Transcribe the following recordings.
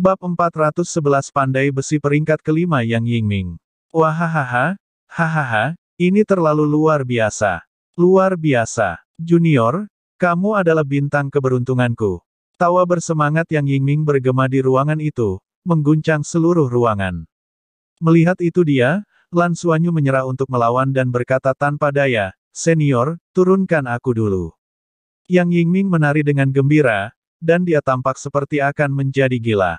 Bab 411 Pandai Besi Peringkat Kelima Yang Yingming. Wahahaha, hahaha, ini terlalu luar biasa. Luar biasa. Junior, kamu adalah bintang keberuntunganku. Tawa bersemangat yang Yingming bergema di ruangan itu, mengguncang seluruh ruangan. Melihat itu dia, Lan Suanyu menyerah untuk melawan dan berkata tanpa daya, Senior, turunkan aku dulu. Yang Yingming menari dengan gembira, dan dia tampak seperti akan menjadi gila.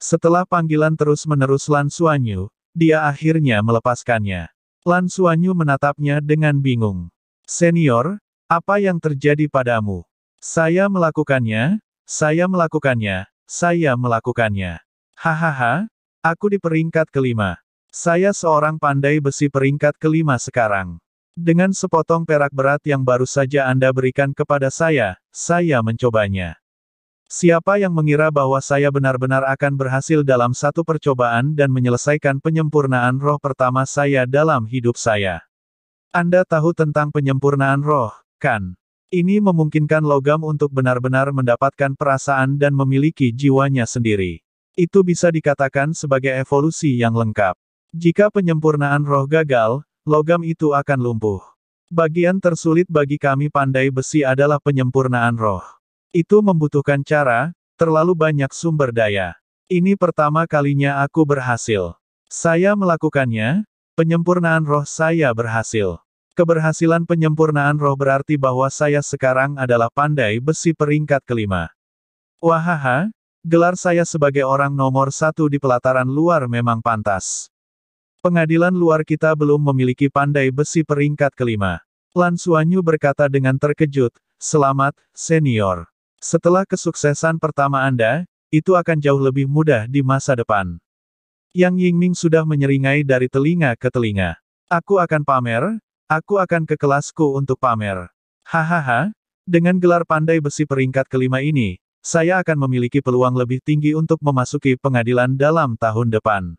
Setelah panggilan terus-menerus Lan Suanyu, dia akhirnya melepaskannya. Lan Suanyu menatapnya dengan bingung. Senior, apa yang terjadi padamu? Saya melakukannya, saya melakukannya, saya melakukannya. Hahaha, aku di peringkat kelima. Saya seorang pandai besi peringkat kelima sekarang. Dengan sepotong perak berat yang baru saja Anda berikan kepada saya, saya mencobanya. Siapa yang mengira bahwa saya benar-benar akan berhasil dalam satu percobaan dan menyelesaikan penyempurnaan roh pertama saya dalam hidup saya? Anda tahu tentang penyempurnaan roh, kan? Ini memungkinkan logam untuk benar-benar mendapatkan perasaan dan memiliki jiwanya sendiri. Itu bisa dikatakan sebagai evolusi yang lengkap. Jika penyempurnaan roh gagal, logam itu akan lumpuh. Bagian tersulit bagi kami pandai besi adalah penyempurnaan roh. Itu membutuhkan cara, terlalu banyak sumber daya. Ini pertama kalinya aku berhasil. Saya melakukannya, penyempurnaan roh saya berhasil. Keberhasilan penyempurnaan roh berarti bahwa saya sekarang adalah pandai besi peringkat kelima. Wahaha, gelar saya sebagai orang nomor satu di pelataran luar memang pantas. Pengadilan luar kita belum memiliki pandai besi peringkat kelima. Lan berkata dengan terkejut, Selamat, senior. Setelah kesuksesan pertama Anda, itu akan jauh lebih mudah di masa depan. Yang Yingming sudah menyeringai dari telinga ke telinga. Aku akan pamer, aku akan ke kelasku untuk pamer. Hahaha, dengan gelar pandai besi peringkat kelima ini, saya akan memiliki peluang lebih tinggi untuk memasuki pengadilan dalam tahun depan.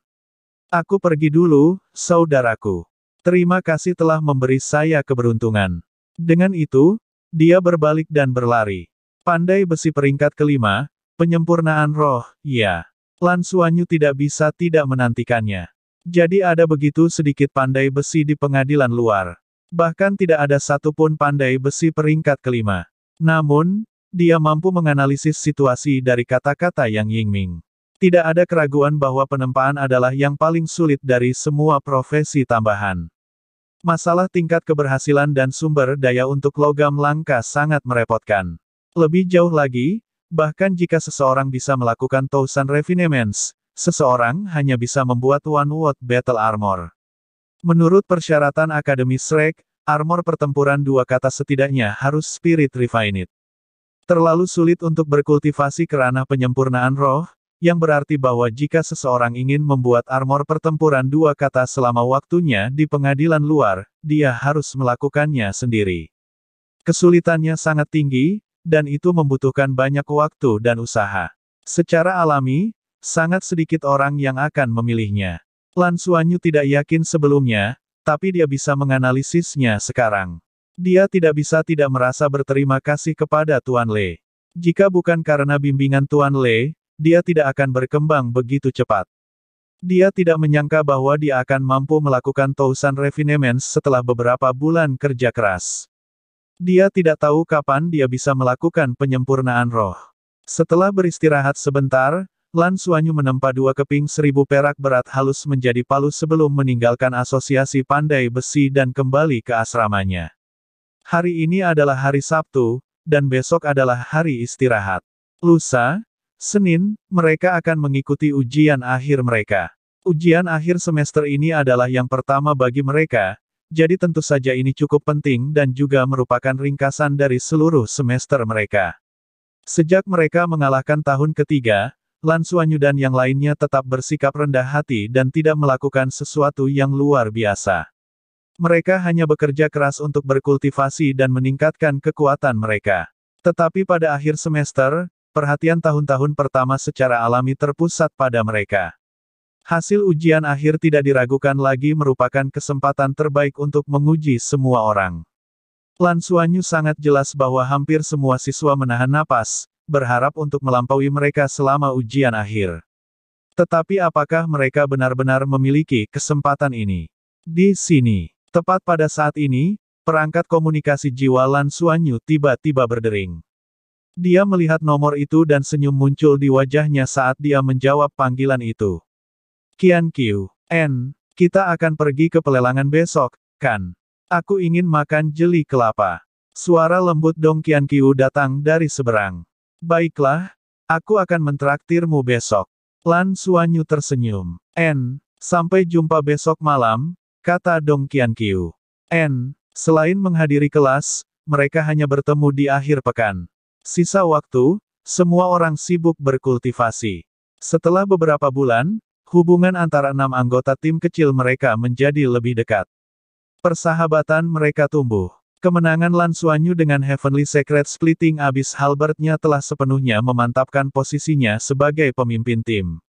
Aku pergi dulu, saudaraku. Terima kasih telah memberi saya keberuntungan. Dengan itu, dia berbalik dan berlari. Pandai besi peringkat kelima, penyempurnaan roh, ya. Lan Suanyu tidak bisa tidak menantikannya. Jadi ada begitu sedikit pandai besi di pengadilan luar. Bahkan tidak ada satupun pandai besi peringkat kelima. Namun, dia mampu menganalisis situasi dari kata-kata yang Yingming. Tidak ada keraguan bahwa penempaan adalah yang paling sulit dari semua profesi tambahan. Masalah tingkat keberhasilan dan sumber daya untuk logam langka sangat merepotkan. Lebih jauh lagi, bahkan jika seseorang bisa melakukan Tousan Refinements, seseorang hanya bisa membuat One Watt Battle Armor. Menurut persyaratan akademi Shrek, armor pertempuran dua kata setidaknya harus Spirit Refined. Terlalu sulit untuk berkultivasi kerana penyempurnaan roh, yang berarti bahwa jika seseorang ingin membuat armor pertempuran dua kata selama waktunya di pengadilan luar, dia harus melakukannya sendiri. Kesulitannya sangat tinggi, dan itu membutuhkan banyak waktu dan usaha. Secara alami, sangat sedikit orang yang akan memilihnya. Lan Suanyu tidak yakin sebelumnya, tapi dia bisa menganalisisnya sekarang. Dia tidak bisa tidak merasa berterima kasih kepada Tuan Le. Jika bukan karena bimbingan Tuan Le, dia tidak akan berkembang begitu cepat. Dia tidak menyangka bahwa dia akan mampu melakukan Tousan Refinements setelah beberapa bulan kerja keras. Dia tidak tahu kapan dia bisa melakukan penyempurnaan roh. Setelah beristirahat sebentar, Lan Suanyu menempa dua keping seribu perak berat halus menjadi palu sebelum meninggalkan asosiasi pandai besi dan kembali ke asramanya. Hari ini adalah hari Sabtu, dan besok adalah hari istirahat. Lusa, Senin, mereka akan mengikuti ujian akhir mereka. Ujian akhir semester ini adalah yang pertama bagi mereka, jadi tentu saja ini cukup penting dan juga merupakan ringkasan dari seluruh semester mereka. Sejak mereka mengalahkan tahun ketiga, Lan Suanyu dan yang lainnya tetap bersikap rendah hati dan tidak melakukan sesuatu yang luar biasa. Mereka hanya bekerja keras untuk berkultivasi dan meningkatkan kekuatan mereka. Tetapi pada akhir semester, perhatian tahun-tahun pertama secara alami terpusat pada mereka. Hasil ujian akhir tidak diragukan lagi merupakan kesempatan terbaik untuk menguji semua orang. Lan Suanyu sangat jelas bahwa hampir semua siswa menahan napas, berharap untuk melampaui mereka selama ujian akhir. Tetapi apakah mereka benar-benar memiliki kesempatan ini? Di sini, tepat pada saat ini, perangkat komunikasi jiwa Lan Suanyu tiba-tiba berdering. Dia melihat nomor itu dan senyum muncul di wajahnya saat dia menjawab panggilan itu. Kian Kiu. N. Kita akan pergi ke pelelangan besok, kan? Aku ingin makan jeli kelapa. Suara lembut Dong Kian Kiu datang dari seberang. Baiklah, aku akan mentraktirmu besok. Lan Suanyu tersenyum. N. Sampai jumpa besok malam, kata Dong Kian Kiu. N. Selain menghadiri kelas, mereka hanya bertemu di akhir pekan. Sisa waktu, semua orang sibuk berkultivasi. Setelah beberapa bulan, Hubungan antara enam anggota tim kecil mereka menjadi lebih dekat. Persahabatan mereka tumbuh. Kemenangan Lan Suanyu dengan Heavenly Secret Splitting Abyss Halbertnya telah sepenuhnya memantapkan posisinya sebagai pemimpin tim.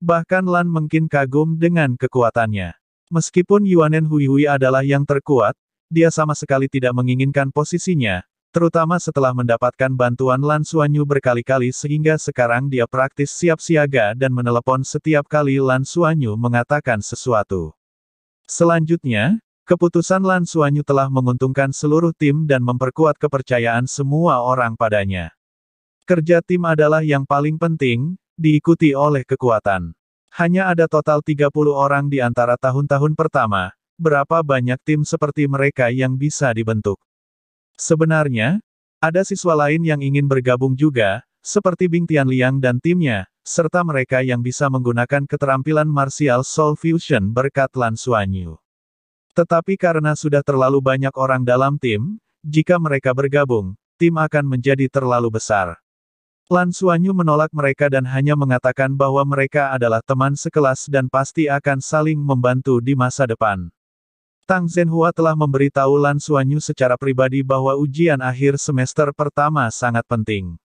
Bahkan Lan mungkin kagum dengan kekuatannya. Meskipun Yuanen Huihui adalah yang terkuat, dia sama sekali tidak menginginkan posisinya, Terutama setelah mendapatkan bantuan Lan Suanyu berkali-kali sehingga sekarang dia praktis siap siaga dan menelepon setiap kali Lan Suanyu mengatakan sesuatu. Selanjutnya, keputusan Lan Suanyu telah menguntungkan seluruh tim dan memperkuat kepercayaan semua orang padanya. Kerja tim adalah yang paling penting, diikuti oleh kekuatan. Hanya ada total 30 orang di antara tahun-tahun pertama, berapa banyak tim seperti mereka yang bisa dibentuk. Sebenarnya, ada siswa lain yang ingin bergabung juga, seperti Bing Tianliang dan timnya, serta mereka yang bisa menggunakan keterampilan martial soul fusion berkat Lan Suanyu. Tetapi karena sudah terlalu banyak orang dalam tim, jika mereka bergabung, tim akan menjadi terlalu besar. Lan Suanyu menolak mereka dan hanya mengatakan bahwa mereka adalah teman sekelas dan pasti akan saling membantu di masa depan. Tang Zhenhua telah memberitahu Lan Xuanyu secara pribadi bahwa ujian akhir semester pertama sangat penting.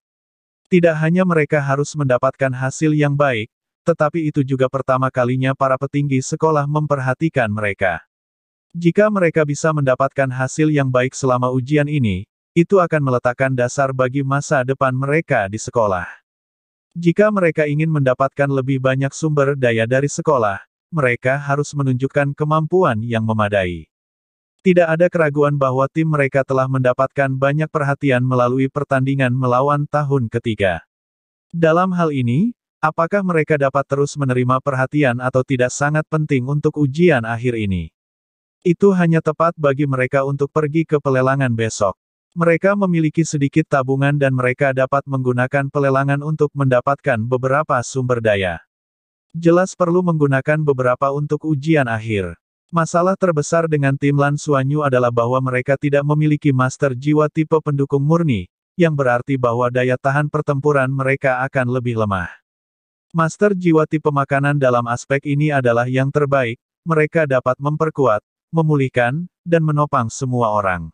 Tidak hanya mereka harus mendapatkan hasil yang baik, tetapi itu juga pertama kalinya para petinggi sekolah memperhatikan mereka. Jika mereka bisa mendapatkan hasil yang baik selama ujian ini, itu akan meletakkan dasar bagi masa depan mereka di sekolah. Jika mereka ingin mendapatkan lebih banyak sumber daya dari sekolah, mereka harus menunjukkan kemampuan yang memadai. Tidak ada keraguan bahwa tim mereka telah mendapatkan banyak perhatian melalui pertandingan melawan tahun ketiga. Dalam hal ini, apakah mereka dapat terus menerima perhatian atau tidak sangat penting untuk ujian akhir ini. Itu hanya tepat bagi mereka untuk pergi ke pelelangan besok. Mereka memiliki sedikit tabungan dan mereka dapat menggunakan pelelangan untuk mendapatkan beberapa sumber daya. Jelas perlu menggunakan beberapa untuk ujian akhir. Masalah terbesar dengan tim Lan Suanyu adalah bahwa mereka tidak memiliki master jiwa tipe pendukung murni, yang berarti bahwa daya tahan pertempuran mereka akan lebih lemah. Master jiwa tipe makanan dalam aspek ini adalah yang terbaik, mereka dapat memperkuat, memulihkan, dan menopang semua orang.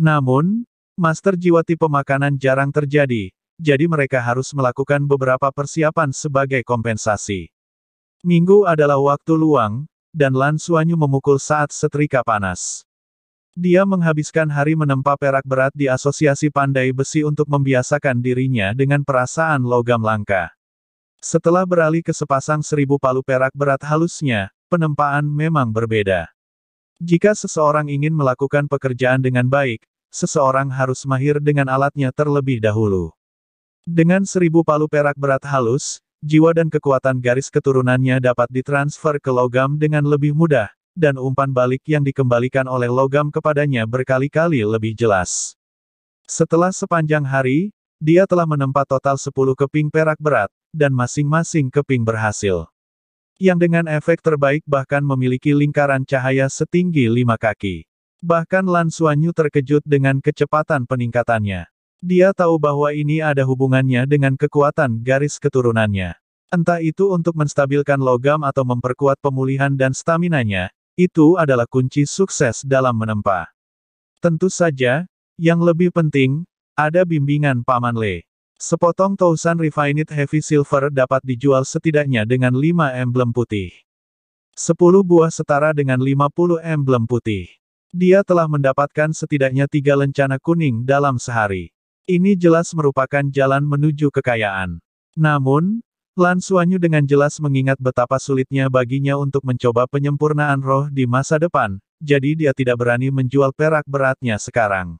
Namun, master jiwa tipe makanan jarang terjadi, jadi mereka harus melakukan beberapa persiapan sebagai kompensasi. Minggu adalah waktu luang, dan Lan Suanyu memukul saat setrika panas. Dia menghabiskan hari menempa perak berat di Asosiasi Pandai Besi untuk membiasakan dirinya dengan perasaan logam langka. Setelah beralih ke sepasang seribu palu perak berat halusnya, penempaan memang berbeda. Jika seseorang ingin melakukan pekerjaan dengan baik, seseorang harus mahir dengan alatnya terlebih dahulu. Dengan seribu palu perak berat halus, jiwa dan kekuatan garis keturunannya dapat ditransfer ke logam dengan lebih mudah, dan umpan balik yang dikembalikan oleh logam kepadanya berkali-kali lebih jelas. Setelah sepanjang hari, dia telah menempat total 10 keping perak berat, dan masing-masing keping berhasil. Yang dengan efek terbaik bahkan memiliki lingkaran cahaya setinggi lima kaki. Bahkan Lan Suanyu terkejut dengan kecepatan peningkatannya. Dia tahu bahwa ini ada hubungannya dengan kekuatan garis keturunannya. Entah itu untuk menstabilkan logam atau memperkuat pemulihan dan staminanya, itu adalah kunci sukses dalam menempa. Tentu saja, yang lebih penting, ada bimbingan Paman Le. Sepotong Tausan Refined Heavy Silver dapat dijual setidaknya dengan 5 emblem putih. 10 buah setara dengan 50 emblem putih. Dia telah mendapatkan setidaknya tiga lencana kuning dalam sehari. Ini jelas merupakan jalan menuju kekayaan. Namun, Lan Suanyu dengan jelas mengingat betapa sulitnya baginya untuk mencoba penyempurnaan roh di masa depan, jadi dia tidak berani menjual perak beratnya sekarang.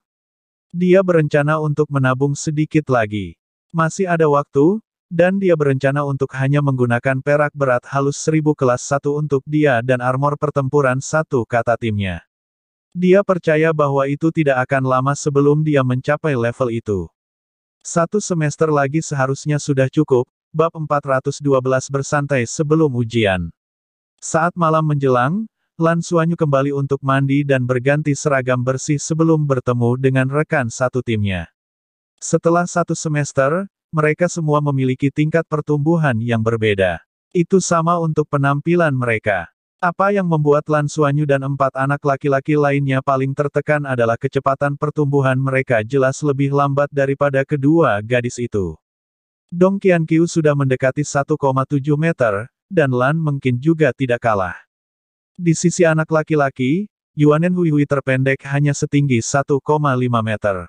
Dia berencana untuk menabung sedikit lagi. Masih ada waktu, dan dia berencana untuk hanya menggunakan perak berat halus seribu kelas satu untuk dia dan armor pertempuran satu kata timnya. Dia percaya bahwa itu tidak akan lama sebelum dia mencapai level itu. Satu semester lagi seharusnya sudah cukup, bab 412 bersantai sebelum ujian. Saat malam menjelang, Lan Suanyu kembali untuk mandi dan berganti seragam bersih sebelum bertemu dengan rekan satu timnya. Setelah satu semester, mereka semua memiliki tingkat pertumbuhan yang berbeda. Itu sama untuk penampilan mereka. Apa yang membuat Lan Suanyu dan empat anak laki-laki lainnya paling tertekan adalah kecepatan pertumbuhan mereka jelas lebih lambat daripada kedua gadis itu. Dong Qianqiu sudah mendekati 1,7 meter, dan Lan mungkin juga tidak kalah. Di sisi anak laki-laki, Yuanen Huihui terpendek hanya setinggi 1,5 meter.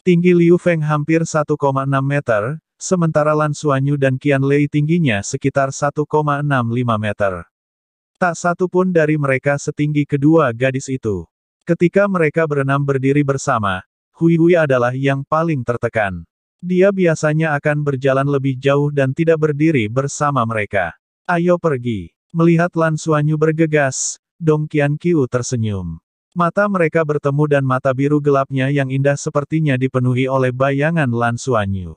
Tinggi Liu Feng hampir 1,6 meter, sementara Lan Suanyu dan Qian Lei tingginya sekitar 1,65 meter. Tak satu pun dari mereka setinggi kedua gadis itu. Ketika mereka berenam berdiri bersama, Hui Hui adalah yang paling tertekan. Dia biasanya akan berjalan lebih jauh dan tidak berdiri bersama mereka. Ayo pergi. Melihat Lan Suanyu bergegas, Dong Qian Qiu tersenyum. Mata mereka bertemu dan mata biru gelapnya yang indah sepertinya dipenuhi oleh bayangan Lan Suanyu.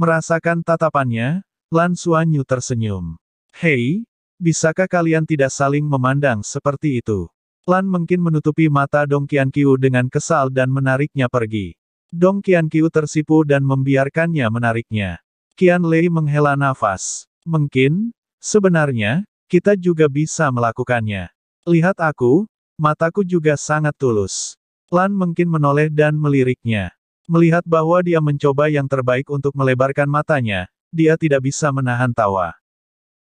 Merasakan tatapannya, Lan Suanyu tersenyum. Hei, Bisakah kalian tidak saling memandang seperti itu? Lan mungkin menutupi mata Dong Qianqiu dengan kesal dan menariknya pergi. Dong Qianqiu tersipu dan membiarkannya menariknya. Qian Lei menghela nafas. Mungkin, sebenarnya, kita juga bisa melakukannya. Lihat aku, mataku juga sangat tulus. Lan mungkin menoleh dan meliriknya. Melihat bahwa dia mencoba yang terbaik untuk melebarkan matanya, dia tidak bisa menahan tawa.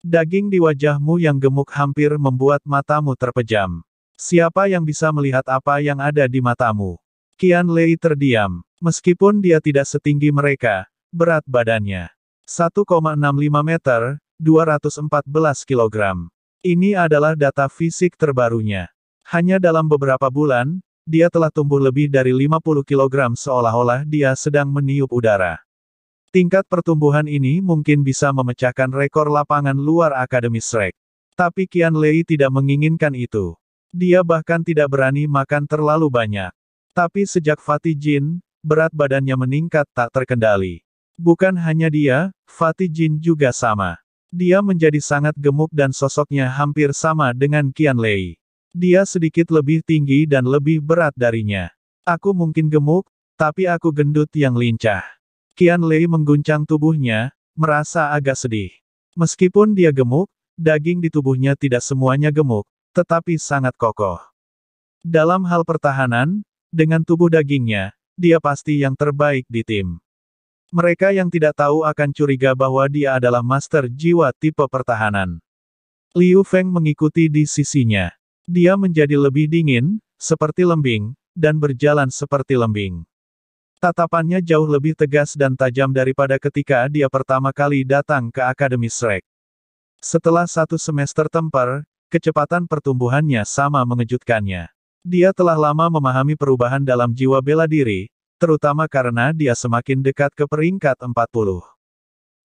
Daging di wajahmu yang gemuk hampir membuat matamu terpejam. Siapa yang bisa melihat apa yang ada di matamu? Kian Lei terdiam. Meskipun dia tidak setinggi mereka, berat badannya. 1,65 meter, 214 kg. Ini adalah data fisik terbarunya. Hanya dalam beberapa bulan, dia telah tumbuh lebih dari 50 kg seolah-olah dia sedang meniup udara. Tingkat pertumbuhan ini mungkin bisa memecahkan rekor lapangan luar Akademi Shrek. Tapi Kian Lei tidak menginginkan itu. Dia bahkan tidak berani makan terlalu banyak. Tapi sejak Fatih Jin, berat badannya meningkat tak terkendali. Bukan hanya dia, Fatih Jin juga sama. Dia menjadi sangat gemuk dan sosoknya hampir sama dengan Kian Lei. Dia sedikit lebih tinggi dan lebih berat darinya. Aku mungkin gemuk, tapi aku gendut yang lincah. Kian Lei mengguncang tubuhnya, merasa agak sedih. Meskipun dia gemuk, daging di tubuhnya tidak semuanya gemuk, tetapi sangat kokoh. Dalam hal pertahanan, dengan tubuh dagingnya, dia pasti yang terbaik di tim. Mereka yang tidak tahu akan curiga bahwa dia adalah master jiwa tipe pertahanan. Liu Feng mengikuti di sisinya. Dia menjadi lebih dingin, seperti lembing, dan berjalan seperti lembing. Tatapannya jauh lebih tegas dan tajam daripada ketika dia pertama kali datang ke Akademi Shrek. Setelah satu semester temper, kecepatan pertumbuhannya sama mengejutkannya. Dia telah lama memahami perubahan dalam jiwa bela diri, terutama karena dia semakin dekat ke peringkat 40.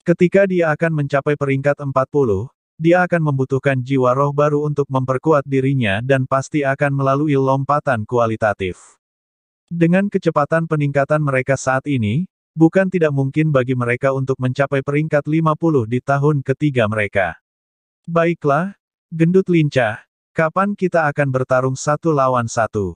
Ketika dia akan mencapai peringkat 40, dia akan membutuhkan jiwa roh baru untuk memperkuat dirinya dan pasti akan melalui lompatan kualitatif. Dengan kecepatan peningkatan mereka saat ini, bukan tidak mungkin bagi mereka untuk mencapai peringkat 50 di tahun ketiga mereka. Baiklah, gendut lincah, kapan kita akan bertarung satu lawan satu?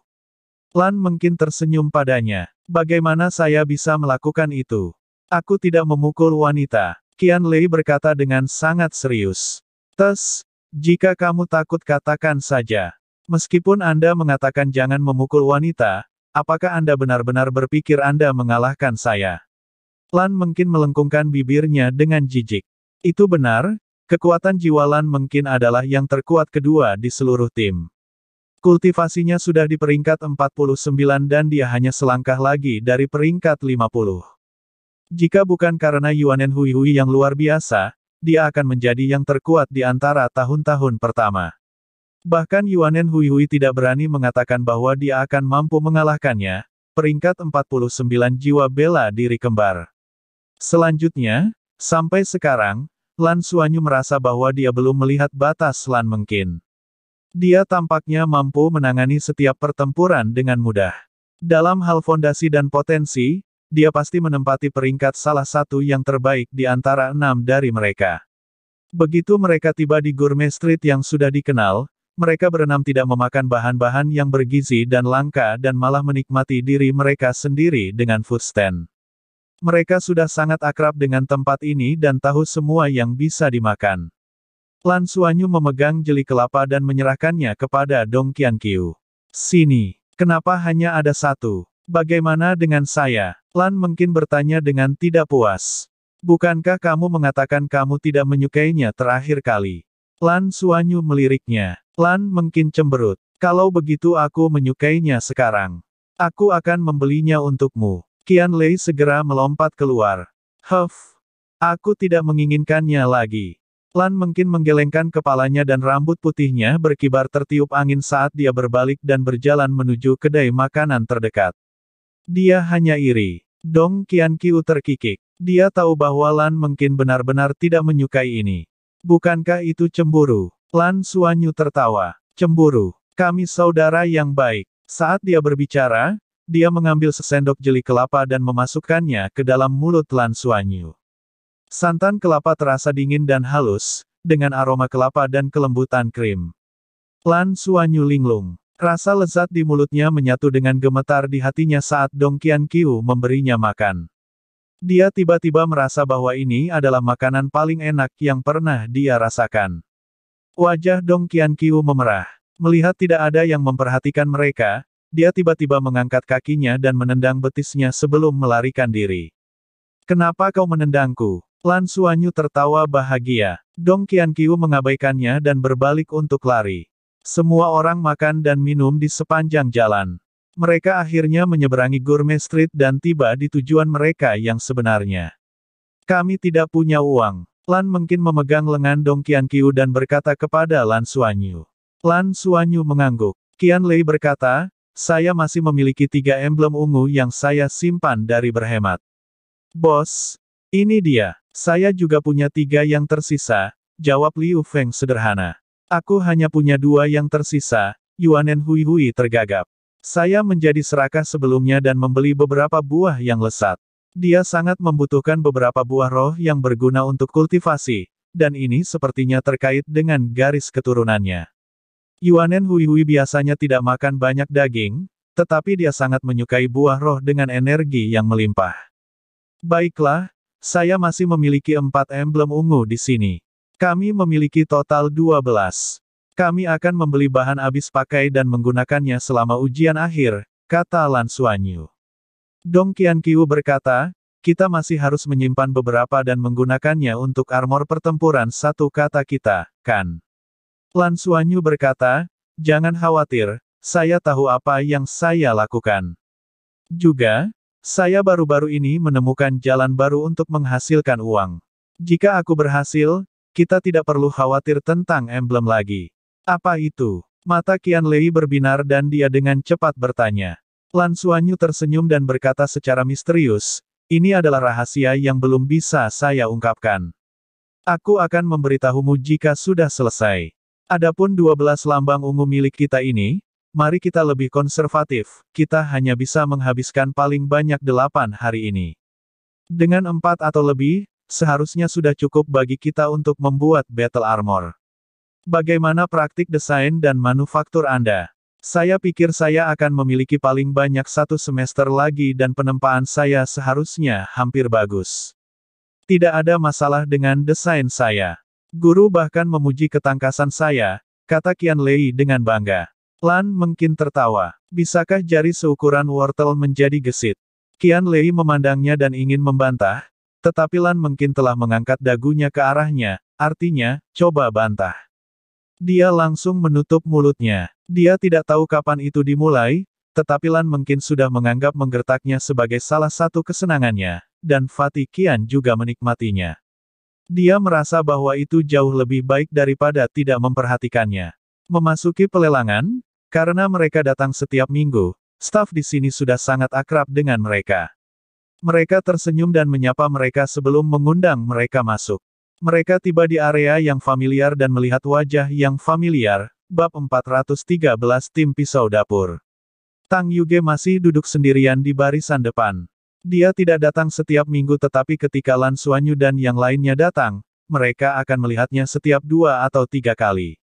Lan mungkin tersenyum padanya. Bagaimana saya bisa melakukan itu? Aku tidak memukul wanita. Kian Lei berkata dengan sangat serius. Tes, jika kamu takut katakan saja. Meskipun Anda mengatakan jangan memukul wanita, Apakah Anda benar-benar berpikir Anda mengalahkan saya? Lan mungkin melengkungkan bibirnya dengan jijik. Itu benar, kekuatan jiwa Lan mungkin adalah yang terkuat kedua di seluruh tim. Kultivasinya sudah di peringkat 49 dan dia hanya selangkah lagi dari peringkat 50. Jika bukan karena Yuanen Hui Hui yang luar biasa, dia akan menjadi yang terkuat di antara tahun-tahun pertama. Bahkan Yuanen Huihui tidak berani mengatakan bahwa dia akan mampu mengalahkannya, peringkat 49 jiwa bela diri kembar. Selanjutnya, sampai sekarang, Lan Suanyu merasa bahwa dia belum melihat batas Lan Mengkin. Dia tampaknya mampu menangani setiap pertempuran dengan mudah. Dalam hal fondasi dan potensi, dia pasti menempati peringkat salah satu yang terbaik di antara enam dari mereka. Begitu mereka tiba di Gourmet Street yang sudah dikenal, mereka berenam tidak memakan bahan-bahan yang bergizi dan langka dan malah menikmati diri mereka sendiri dengan food stand. Mereka sudah sangat akrab dengan tempat ini dan tahu semua yang bisa dimakan. Lan Suanyu memegang jeli kelapa dan menyerahkannya kepada Dong Qianqiu. Sini, kenapa hanya ada satu? Bagaimana dengan saya? Lan mungkin bertanya dengan tidak puas. Bukankah kamu mengatakan kamu tidak menyukainya terakhir kali? Lan Suanyu meliriknya. Lan mungkin cemberut. Kalau begitu aku menyukainya sekarang. Aku akan membelinya untukmu. Kian Lei segera melompat keluar. Huff. Aku tidak menginginkannya lagi. Lan mungkin menggelengkan kepalanya dan rambut putihnya berkibar tertiup angin saat dia berbalik dan berjalan menuju kedai makanan terdekat. Dia hanya iri. Dong Qian Kiu terkikik. Dia tahu bahwa Lan mungkin benar-benar tidak menyukai ini. Bukankah itu cemburu? Lan Suanyu tertawa. Cemburu. Kami saudara yang baik. Saat dia berbicara, dia mengambil sesendok jeli kelapa dan memasukkannya ke dalam mulut Lan Suanyu. Santan kelapa terasa dingin dan halus, dengan aroma kelapa dan kelembutan krim. Lan Suanyu linglung. Rasa lezat di mulutnya menyatu dengan gemetar di hatinya saat Dong Qian Qiu memberinya makan. Dia tiba-tiba merasa bahwa ini adalah makanan paling enak yang pernah dia rasakan. Wajah Dong Qianqiu memerah. Melihat tidak ada yang memperhatikan mereka, dia tiba-tiba mengangkat kakinya dan menendang betisnya sebelum melarikan diri. Kenapa kau menendangku? Lan Suanyu tertawa bahagia. Dong Qianqiu mengabaikannya dan berbalik untuk lari. Semua orang makan dan minum di sepanjang jalan. Mereka akhirnya menyeberangi Gourmet Street dan tiba di tujuan mereka yang sebenarnya. Kami tidak punya uang. Lan mungkin memegang lengan Dong Qianqiu dan berkata kepada Lan Suanyu. Lan Suanyu mengangguk. Qian Lei berkata, saya masih memiliki tiga emblem ungu yang saya simpan dari berhemat. Bos, ini dia. Saya juga punya tiga yang tersisa, jawab Liu Feng sederhana. Aku hanya punya dua yang tersisa, Yuanen Hui Hui tergagap. Saya menjadi serakah sebelumnya dan membeli beberapa buah yang lesat. Dia sangat membutuhkan beberapa buah roh yang berguna untuk kultivasi, dan ini sepertinya terkait dengan garis keturunannya. Yuanen Huihui biasanya tidak makan banyak daging, tetapi dia sangat menyukai buah roh dengan energi yang melimpah. Baiklah, saya masih memiliki empat emblem ungu di sini. Kami memiliki total 12. Kami akan membeli bahan habis pakai dan menggunakannya selama ujian akhir, kata Lan Suanyu. Dong Qianqiu berkata, kita masih harus menyimpan beberapa dan menggunakannya untuk armor pertempuran satu kata kita, kan? Lan Suanyu berkata, jangan khawatir, saya tahu apa yang saya lakukan. Juga, saya baru-baru ini menemukan jalan baru untuk menghasilkan uang. Jika aku berhasil, kita tidak perlu khawatir tentang emblem lagi. Apa itu? Mata Kian Lei berbinar dan dia dengan cepat bertanya. Lan Suanyu tersenyum dan berkata secara misterius, ini adalah rahasia yang belum bisa saya ungkapkan. Aku akan memberitahumu jika sudah selesai. Adapun 12 lambang ungu milik kita ini, mari kita lebih konservatif, kita hanya bisa menghabiskan paling banyak delapan hari ini. Dengan empat atau lebih, seharusnya sudah cukup bagi kita untuk membuat battle armor. Bagaimana praktik desain dan manufaktur Anda? Saya pikir saya akan memiliki paling banyak satu semester lagi dan penempaan saya seharusnya hampir bagus. Tidak ada masalah dengan desain saya. Guru bahkan memuji ketangkasan saya, kata Kian Lei dengan bangga. Lan mungkin tertawa. Bisakah jari seukuran wortel menjadi gesit? Kian Lei memandangnya dan ingin membantah, tetapi Lan mungkin telah mengangkat dagunya ke arahnya, artinya, coba bantah. Dia langsung menutup mulutnya. Dia tidak tahu kapan itu dimulai, tetapi Lan mungkin sudah menganggap menggertaknya sebagai salah satu kesenangannya, dan Fatih Kian juga menikmatinya. Dia merasa bahwa itu jauh lebih baik daripada tidak memperhatikannya. Memasuki pelelangan, karena mereka datang setiap minggu, staf di sini sudah sangat akrab dengan mereka. Mereka tersenyum dan menyapa mereka sebelum mengundang mereka masuk. Mereka tiba di area yang familiar dan melihat wajah yang familiar, bab 413 tim pisau dapur. Tang Yuge masih duduk sendirian di barisan depan. Dia tidak datang setiap minggu tetapi ketika Lan Suanyu dan yang lainnya datang, mereka akan melihatnya setiap dua atau tiga kali.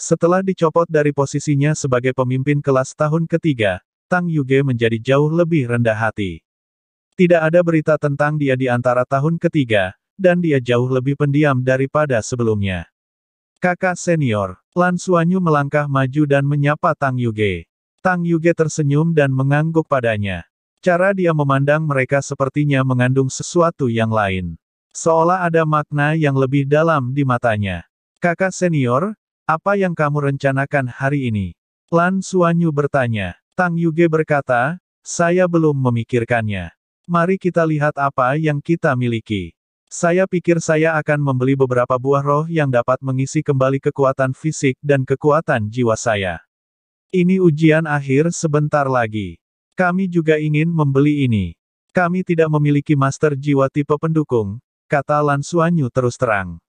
Setelah dicopot dari posisinya sebagai pemimpin kelas tahun ketiga, Tang Yuge menjadi jauh lebih rendah hati. Tidak ada berita tentang dia di antara tahun ketiga, dan dia jauh lebih pendiam daripada sebelumnya. Kakak senior, Lan Suanyu melangkah maju dan menyapa Tang Yuge. Tang Yuge tersenyum dan mengangguk padanya. Cara dia memandang mereka sepertinya mengandung sesuatu yang lain. Seolah ada makna yang lebih dalam di matanya. Kakak senior, apa yang kamu rencanakan hari ini? Lan Suanyu bertanya. Tang Yuge berkata, saya belum memikirkannya. Mari kita lihat apa yang kita miliki. Saya pikir saya akan membeli beberapa buah roh yang dapat mengisi kembali kekuatan fisik dan kekuatan jiwa saya. Ini ujian akhir sebentar lagi. Kami juga ingin membeli ini. Kami tidak memiliki master jiwa tipe pendukung, kata Lan Suanyu terus terang.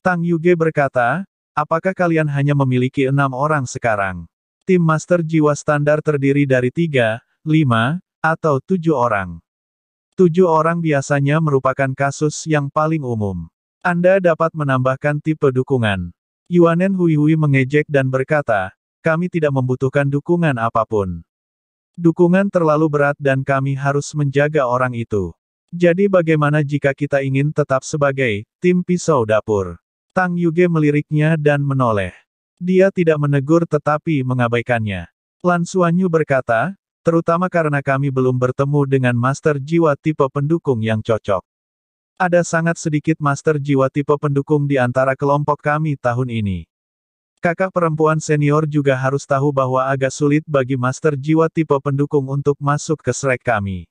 Tang Yuge berkata, apakah kalian hanya memiliki enam orang sekarang? Tim master jiwa standar terdiri dari tiga, lima, atau tujuh orang. Tujuh orang biasanya merupakan kasus yang paling umum. Anda dapat menambahkan tipe dukungan. Yuanen Huihui mengejek dan berkata, kami tidak membutuhkan dukungan apapun. Dukungan terlalu berat dan kami harus menjaga orang itu. Jadi bagaimana jika kita ingin tetap sebagai tim pisau dapur? Tang Yuge meliriknya dan menoleh. Dia tidak menegur tetapi mengabaikannya. Lan Suanyu berkata, terutama karena kami belum bertemu dengan master jiwa tipe pendukung yang cocok. Ada sangat sedikit master jiwa tipe pendukung di antara kelompok kami tahun ini. Kakak perempuan senior juga harus tahu bahwa agak sulit bagi master jiwa tipe pendukung untuk masuk ke srek kami.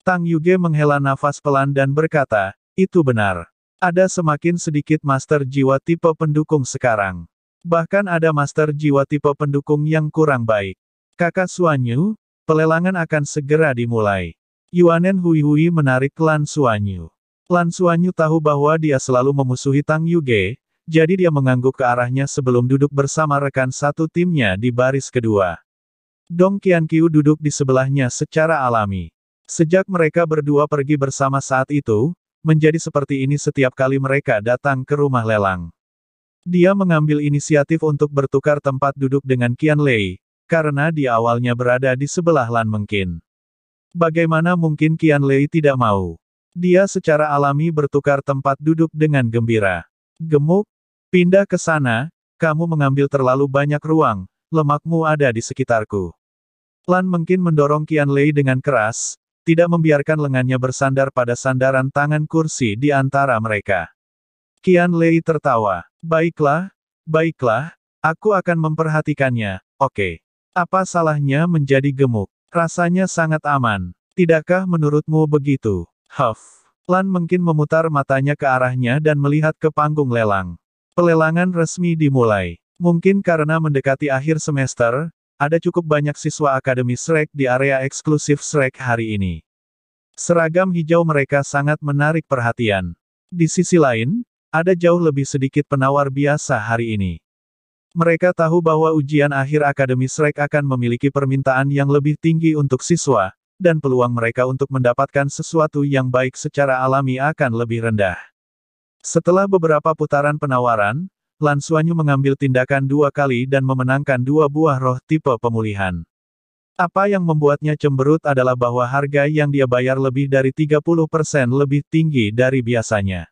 Tang Yuge menghela nafas pelan dan berkata, itu benar. Ada semakin sedikit master jiwa tipe pendukung sekarang. Bahkan ada master jiwa tipe pendukung yang kurang baik. Kakak Suanyu, Pelelangan akan segera dimulai. Yuanen Hui Hui menarik Lan Suanyu. Lan Suanyu tahu bahwa dia selalu memusuhi Tang Yuge, jadi dia mengangguk ke arahnya sebelum duduk bersama rekan satu timnya di baris kedua. Dong Qianqiu duduk di sebelahnya secara alami. Sejak mereka berdua pergi bersama saat itu, menjadi seperti ini setiap kali mereka datang ke rumah lelang. Dia mengambil inisiatif untuk bertukar tempat duduk dengan Qian Lei, karena di awalnya berada di sebelah Lan Mengkin. Bagaimana mungkin Qian Lei tidak mau? Dia secara alami bertukar tempat duduk dengan gembira. Gemuk, pindah ke sana, kamu mengambil terlalu banyak ruang, lemakmu ada di sekitarku. Lan Mengkin mendorong Qian Lei dengan keras, tidak membiarkan lengannya bersandar pada sandaran tangan kursi di antara mereka. Qian Lei tertawa. Baiklah, baiklah, aku akan memperhatikannya, oke. Okay. Apa salahnya menjadi gemuk? Rasanya sangat aman. Tidakkah menurutmu begitu? Huff. Lan mungkin memutar matanya ke arahnya dan melihat ke panggung lelang. Pelelangan resmi dimulai. Mungkin karena mendekati akhir semester, ada cukup banyak siswa Akademi Shrek di area eksklusif Shrek hari ini. Seragam hijau mereka sangat menarik perhatian. Di sisi lain, ada jauh lebih sedikit penawar biasa hari ini. Mereka tahu bahwa ujian akhir Akademi Shrek akan memiliki permintaan yang lebih tinggi untuk siswa, dan peluang mereka untuk mendapatkan sesuatu yang baik secara alami akan lebih rendah. Setelah beberapa putaran penawaran, Lan Suanyu mengambil tindakan dua kali dan memenangkan dua buah roh tipe pemulihan. Apa yang membuatnya cemberut adalah bahwa harga yang dia bayar lebih dari 30% lebih tinggi dari biasanya.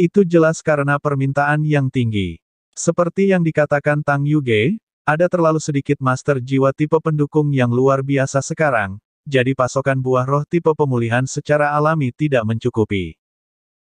Itu jelas karena permintaan yang tinggi. Seperti yang dikatakan Tang Yuge, ada terlalu sedikit master jiwa tipe pendukung yang luar biasa sekarang, jadi pasokan buah roh tipe pemulihan secara alami tidak mencukupi.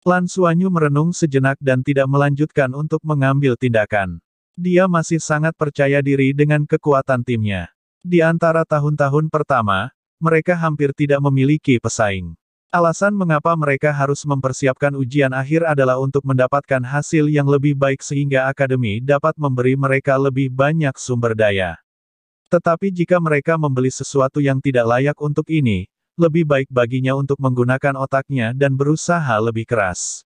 Lan Suanyu merenung sejenak dan tidak melanjutkan untuk mengambil tindakan. Dia masih sangat percaya diri dengan kekuatan timnya. Di antara tahun-tahun pertama, mereka hampir tidak memiliki pesaing. Alasan mengapa mereka harus mempersiapkan ujian akhir adalah untuk mendapatkan hasil yang lebih baik sehingga akademi dapat memberi mereka lebih banyak sumber daya. Tetapi jika mereka membeli sesuatu yang tidak layak untuk ini, lebih baik baginya untuk menggunakan otaknya dan berusaha lebih keras.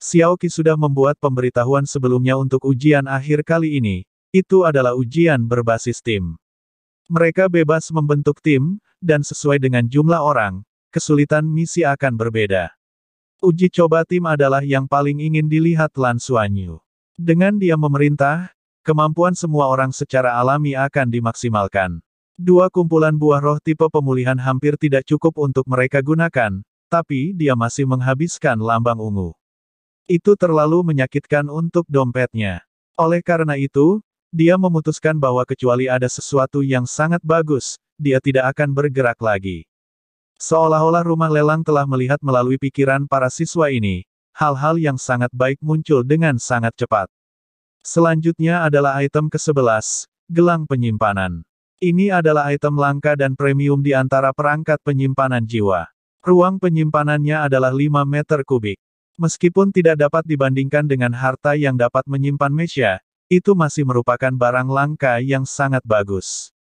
Xiaoqi sudah membuat pemberitahuan sebelumnya untuk ujian akhir kali ini, itu adalah ujian berbasis tim. Mereka bebas membentuk tim, dan sesuai dengan jumlah orang, kesulitan misi akan berbeda. Uji coba tim adalah yang paling ingin dilihat Lan Suanyu. Dengan dia memerintah, kemampuan semua orang secara alami akan dimaksimalkan. Dua kumpulan buah roh tipe pemulihan hampir tidak cukup untuk mereka gunakan, tapi dia masih menghabiskan lambang ungu. Itu terlalu menyakitkan untuk dompetnya. Oleh karena itu, dia memutuskan bahwa kecuali ada sesuatu yang sangat bagus, dia tidak akan bergerak lagi. Seolah-olah rumah lelang telah melihat melalui pikiran para siswa ini, hal-hal yang sangat baik muncul dengan sangat cepat. Selanjutnya adalah item ke-11, gelang penyimpanan. Ini adalah item langka dan premium di antara perangkat penyimpanan jiwa. Ruang penyimpanannya adalah 5 meter kubik. Meskipun tidak dapat dibandingkan dengan harta yang dapat menyimpan Mesia, itu masih merupakan barang langka yang sangat bagus.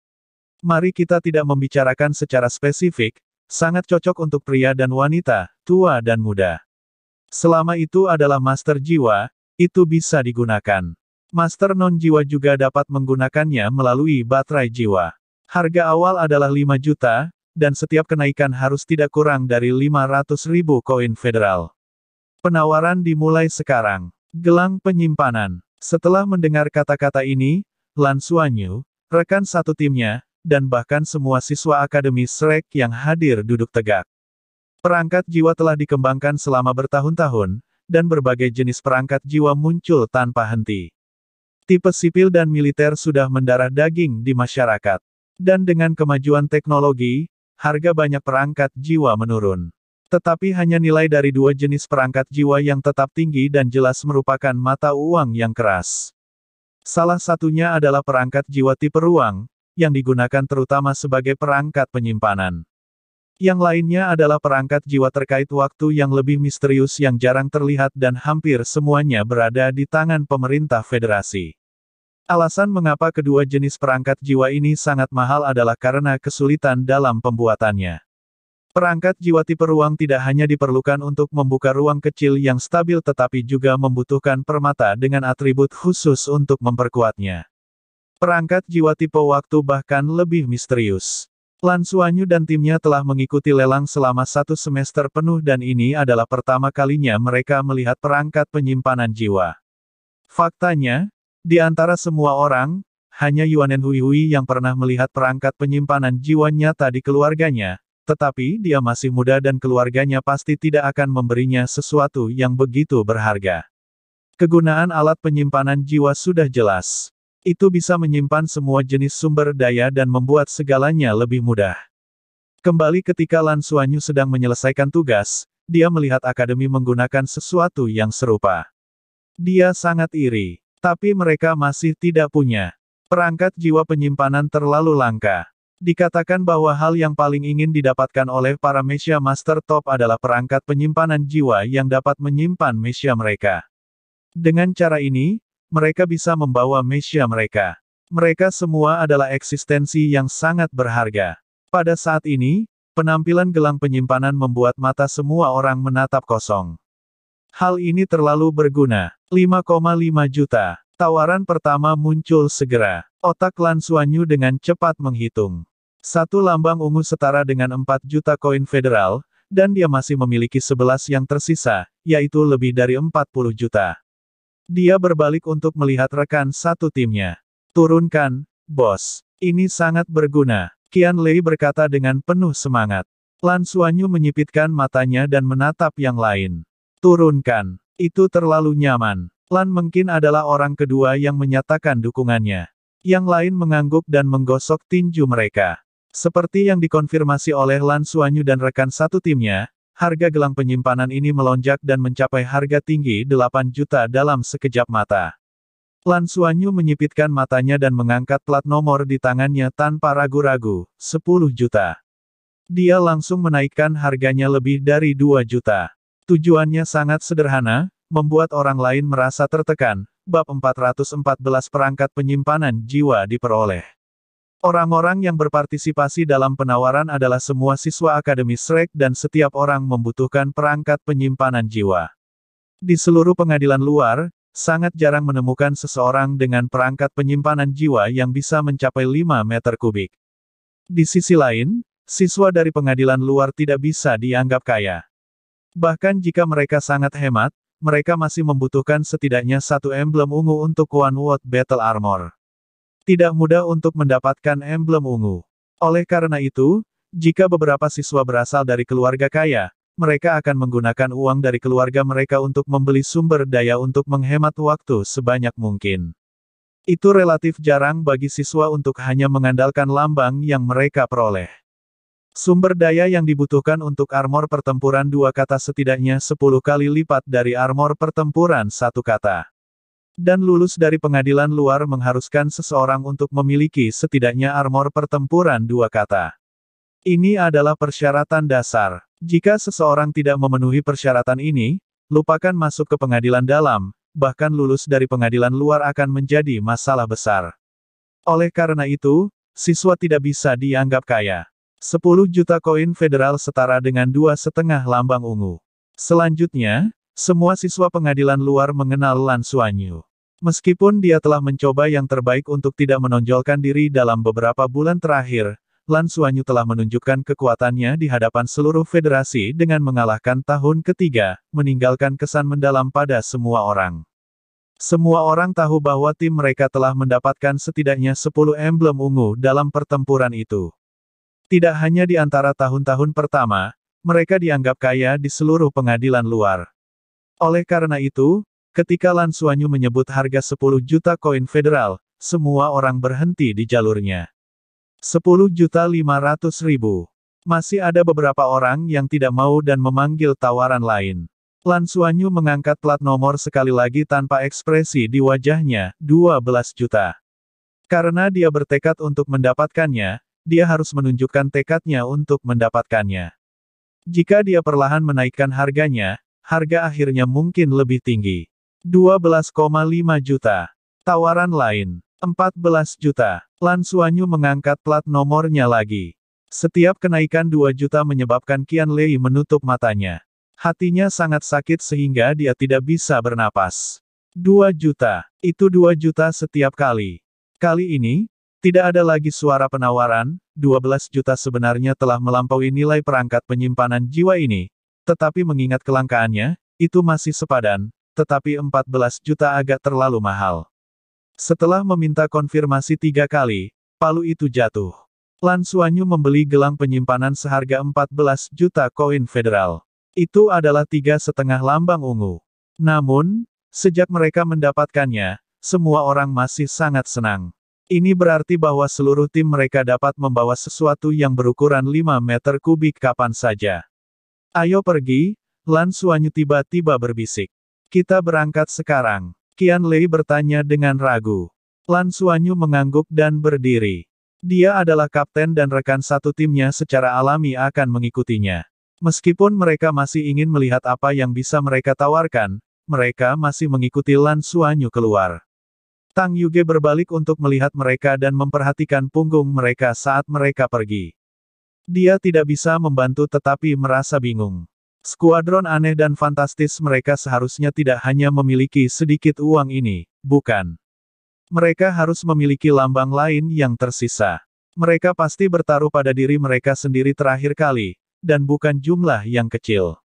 Mari kita tidak membicarakan secara spesifik, Sangat cocok untuk pria dan wanita, tua dan muda. Selama itu adalah master jiwa, itu bisa digunakan. Master non-jiwa juga dapat menggunakannya melalui baterai jiwa. Harga awal adalah 5 juta, dan setiap kenaikan harus tidak kurang dari 500 ribu koin federal. Penawaran dimulai sekarang. Gelang penyimpanan. Setelah mendengar kata-kata ini, Lan Suanyu, rekan satu timnya, dan bahkan semua siswa Akademi Shrek yang hadir duduk tegak. Perangkat jiwa telah dikembangkan selama bertahun-tahun, dan berbagai jenis perangkat jiwa muncul tanpa henti. Tipe sipil dan militer sudah mendarah daging di masyarakat. Dan dengan kemajuan teknologi, harga banyak perangkat jiwa menurun. Tetapi hanya nilai dari dua jenis perangkat jiwa yang tetap tinggi dan jelas merupakan mata uang yang keras. Salah satunya adalah perangkat jiwa tipe ruang, yang digunakan terutama sebagai perangkat penyimpanan. Yang lainnya adalah perangkat jiwa terkait waktu yang lebih misterius yang jarang terlihat dan hampir semuanya berada di tangan pemerintah federasi. Alasan mengapa kedua jenis perangkat jiwa ini sangat mahal adalah karena kesulitan dalam pembuatannya. Perangkat jiwa tipe ruang tidak hanya diperlukan untuk membuka ruang kecil yang stabil tetapi juga membutuhkan permata dengan atribut khusus untuk memperkuatnya. Perangkat jiwa tipe waktu bahkan lebih misterius. Lan Suanyu dan timnya telah mengikuti lelang selama satu semester penuh dan ini adalah pertama kalinya mereka melihat perangkat penyimpanan jiwa. Faktanya, di antara semua orang, hanya Yuanen Hui Hui yang pernah melihat perangkat penyimpanan jiwa nyata di keluarganya, tetapi dia masih muda dan keluarganya pasti tidak akan memberinya sesuatu yang begitu berharga. Kegunaan alat penyimpanan jiwa sudah jelas. Itu bisa menyimpan semua jenis sumber daya dan membuat segalanya lebih mudah. Kembali ketika Lan Suanyu sedang menyelesaikan tugas, dia melihat akademi menggunakan sesuatu yang serupa. Dia sangat iri, tapi mereka masih tidak punya. Perangkat jiwa penyimpanan terlalu langka. Dikatakan bahwa hal yang paling ingin didapatkan oleh para Mesia Master Top adalah perangkat penyimpanan jiwa yang dapat menyimpan Mesia mereka. Dengan cara ini, mereka bisa membawa Mesia mereka. Mereka semua adalah eksistensi yang sangat berharga. Pada saat ini, penampilan gelang penyimpanan membuat mata semua orang menatap kosong. Hal ini terlalu berguna. 5,5 juta. Tawaran pertama muncul segera. Otak Lan Suanyu dengan cepat menghitung. Satu lambang ungu setara dengan 4 juta koin federal, dan dia masih memiliki 11 yang tersisa, yaitu lebih dari 40 juta. Dia berbalik untuk melihat rekan satu timnya. Turunkan, bos. Ini sangat berguna. Kian Lei berkata dengan penuh semangat. Lan Suanyu menyipitkan matanya dan menatap yang lain. Turunkan. Itu terlalu nyaman. Lan mungkin adalah orang kedua yang menyatakan dukungannya. Yang lain mengangguk dan menggosok tinju mereka. Seperti yang dikonfirmasi oleh Lan Suanyu dan rekan satu timnya, Harga gelang penyimpanan ini melonjak dan mencapai harga tinggi 8 juta dalam sekejap mata. Lan Suanyu menyipitkan matanya dan mengangkat plat nomor di tangannya tanpa ragu-ragu, 10 juta. Dia langsung menaikkan harganya lebih dari 2 juta. Tujuannya sangat sederhana, membuat orang lain merasa tertekan, bab 414 perangkat penyimpanan jiwa diperoleh. Orang-orang yang berpartisipasi dalam penawaran adalah semua siswa Akademi Shrek dan setiap orang membutuhkan perangkat penyimpanan jiwa. Di seluruh pengadilan luar, sangat jarang menemukan seseorang dengan perangkat penyimpanan jiwa yang bisa mencapai 5 meter kubik. Di sisi lain, siswa dari pengadilan luar tidak bisa dianggap kaya. Bahkan jika mereka sangat hemat, mereka masih membutuhkan setidaknya satu emblem ungu untuk One World Battle Armor. Tidak mudah untuk mendapatkan emblem ungu. Oleh karena itu, jika beberapa siswa berasal dari keluarga kaya, mereka akan menggunakan uang dari keluarga mereka untuk membeli sumber daya untuk menghemat waktu sebanyak mungkin. Itu relatif jarang bagi siswa untuk hanya mengandalkan lambang yang mereka peroleh. Sumber daya yang dibutuhkan untuk armor pertempuran dua kata setidaknya 10 kali lipat dari armor pertempuran satu kata. Dan lulus dari pengadilan luar mengharuskan seseorang untuk memiliki setidaknya armor pertempuran dua kata. Ini adalah persyaratan dasar. Jika seseorang tidak memenuhi persyaratan ini, lupakan masuk ke pengadilan dalam, bahkan lulus dari pengadilan luar akan menjadi masalah besar. Oleh karena itu, siswa tidak bisa dianggap kaya. 10 juta koin federal setara dengan dua setengah lambang ungu. Selanjutnya, semua siswa pengadilan luar mengenal Lan Xuanyu. Meskipun dia telah mencoba yang terbaik untuk tidak menonjolkan diri dalam beberapa bulan terakhir, Lan Xuanyu telah menunjukkan kekuatannya di hadapan seluruh federasi dengan mengalahkan tahun ketiga, meninggalkan kesan mendalam pada semua orang. Semua orang tahu bahwa tim mereka telah mendapatkan setidaknya 10 emblem ungu dalam pertempuran itu. Tidak hanya di antara tahun-tahun pertama, mereka dianggap kaya di seluruh pengadilan luar. Oleh karena itu, ketika Lan Suanyu menyebut harga 10 juta koin federal, semua orang berhenti di jalurnya. 10 juta 500 ribu. Masih ada beberapa orang yang tidak mau dan memanggil tawaran lain. Lan Suanyu mengangkat plat nomor sekali lagi tanpa ekspresi di wajahnya, 12 juta. Karena dia bertekad untuk mendapatkannya, dia harus menunjukkan tekadnya untuk mendapatkannya. Jika dia perlahan menaikkan harganya, harga akhirnya mungkin lebih tinggi. 12,5 juta. Tawaran lain, 14 juta. Lan Suanyu mengangkat plat nomornya lagi. Setiap kenaikan 2 juta menyebabkan Kian Lei menutup matanya. Hatinya sangat sakit sehingga dia tidak bisa bernapas. 2 juta, itu 2 juta setiap kali. Kali ini, tidak ada lagi suara penawaran, 12 juta sebenarnya telah melampaui nilai perangkat penyimpanan jiwa ini, tetapi mengingat kelangkaannya, itu masih sepadan, tetapi 14 juta agak terlalu mahal. Setelah meminta konfirmasi tiga kali, palu itu jatuh. Lan Suanyu membeli gelang penyimpanan seharga 14 juta koin federal. Itu adalah tiga setengah lambang ungu. Namun, sejak mereka mendapatkannya, semua orang masih sangat senang. Ini berarti bahwa seluruh tim mereka dapat membawa sesuatu yang berukuran 5 meter kubik kapan saja. Ayo pergi, Lan Suanyu tiba-tiba berbisik. Kita berangkat sekarang. Kian Lei bertanya dengan ragu. Lan Suanyu mengangguk dan berdiri. Dia adalah kapten dan rekan satu timnya secara alami akan mengikutinya. Meskipun mereka masih ingin melihat apa yang bisa mereka tawarkan, mereka masih mengikuti Lan Suanyu keluar. Tang Yuge berbalik untuk melihat mereka dan memperhatikan punggung mereka saat mereka pergi. Dia tidak bisa membantu tetapi merasa bingung. Skuadron aneh dan fantastis mereka seharusnya tidak hanya memiliki sedikit uang ini, bukan? Mereka harus memiliki lambang lain yang tersisa. Mereka pasti bertaruh pada diri mereka sendiri terakhir kali, dan bukan jumlah yang kecil.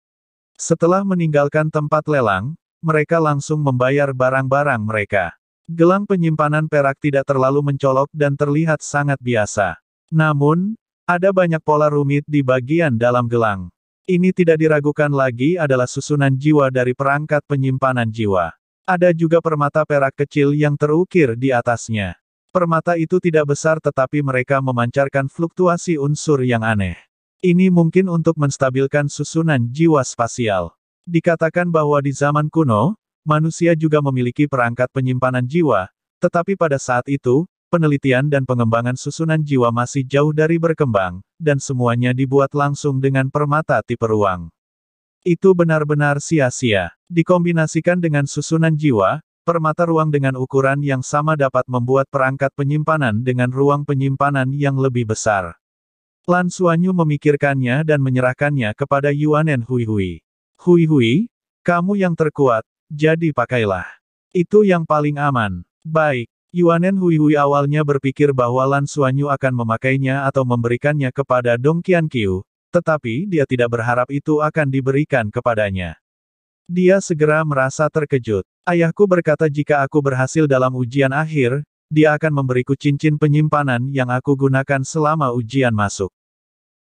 Setelah meninggalkan tempat lelang, mereka langsung membayar barang-barang mereka. Gelang penyimpanan perak tidak terlalu mencolok dan terlihat sangat biasa. Namun, ada banyak pola rumit di bagian dalam gelang. Ini tidak diragukan lagi adalah susunan jiwa dari perangkat penyimpanan jiwa. Ada juga permata perak kecil yang terukir di atasnya. Permata itu tidak besar tetapi mereka memancarkan fluktuasi unsur yang aneh. Ini mungkin untuk menstabilkan susunan jiwa spasial. Dikatakan bahwa di zaman kuno, manusia juga memiliki perangkat penyimpanan jiwa, tetapi pada saat itu, penelitian dan pengembangan susunan jiwa masih jauh dari berkembang, dan semuanya dibuat langsung dengan permata tipe ruang. Itu benar-benar sia-sia. Dikombinasikan dengan susunan jiwa, permata ruang dengan ukuran yang sama dapat membuat perangkat penyimpanan dengan ruang penyimpanan yang lebih besar. Lan Suanyu memikirkannya dan menyerahkannya kepada Yuanen Huihui. Huihui, kamu yang terkuat, jadi pakailah. Itu yang paling aman. Baik, Yuanen Huihui awalnya berpikir bahwa Lan Suanyu akan memakainya atau memberikannya kepada Dong Qianqiu, tetapi dia tidak berharap itu akan diberikan kepadanya. Dia segera merasa terkejut. Ayahku berkata jika aku berhasil dalam ujian akhir, dia akan memberiku cincin penyimpanan yang aku gunakan selama ujian masuk.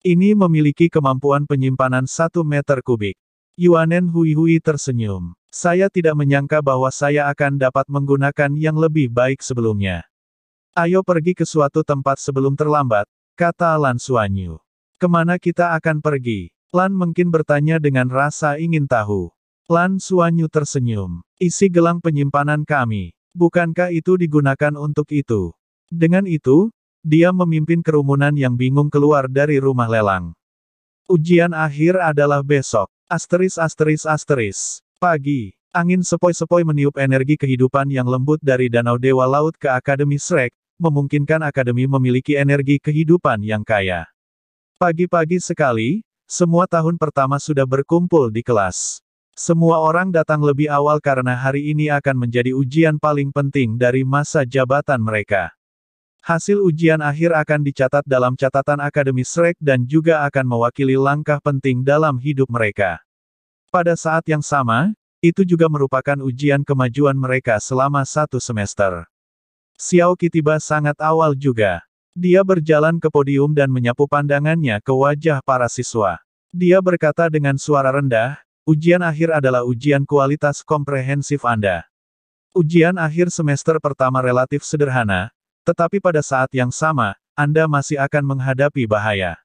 Ini memiliki kemampuan penyimpanan satu meter kubik. Yuanen Huihui tersenyum. Saya tidak menyangka bahwa saya akan dapat menggunakan yang lebih baik sebelumnya. Ayo pergi ke suatu tempat sebelum terlambat, kata Lan Suanyu. Kemana kita akan pergi? Lan mungkin bertanya dengan rasa ingin tahu. Lan Suanyu tersenyum. Isi gelang penyimpanan kami. Bukankah itu digunakan untuk itu? Dengan itu, dia memimpin kerumunan yang bingung keluar dari rumah lelang. Ujian akhir adalah besok. Asteris asteris asteris. Pagi, angin sepoi-sepoi meniup energi kehidupan yang lembut dari Danau Dewa Laut ke Akademi Shrek, memungkinkan Akademi memiliki energi kehidupan yang kaya. Pagi-pagi sekali, semua tahun pertama sudah berkumpul di kelas. Semua orang datang lebih awal karena hari ini akan menjadi ujian paling penting dari masa jabatan mereka. Hasil ujian akhir akan dicatat dalam catatan Akademi Shrek dan juga akan mewakili langkah penting dalam hidup mereka. Pada saat yang sama, itu juga merupakan ujian kemajuan mereka selama satu semester. Xiao Qi tiba sangat awal juga. Dia berjalan ke podium dan menyapu pandangannya ke wajah para siswa. Dia berkata dengan suara rendah, ujian akhir adalah ujian kualitas komprehensif Anda. Ujian akhir semester pertama relatif sederhana, tetapi pada saat yang sama, Anda masih akan menghadapi bahaya.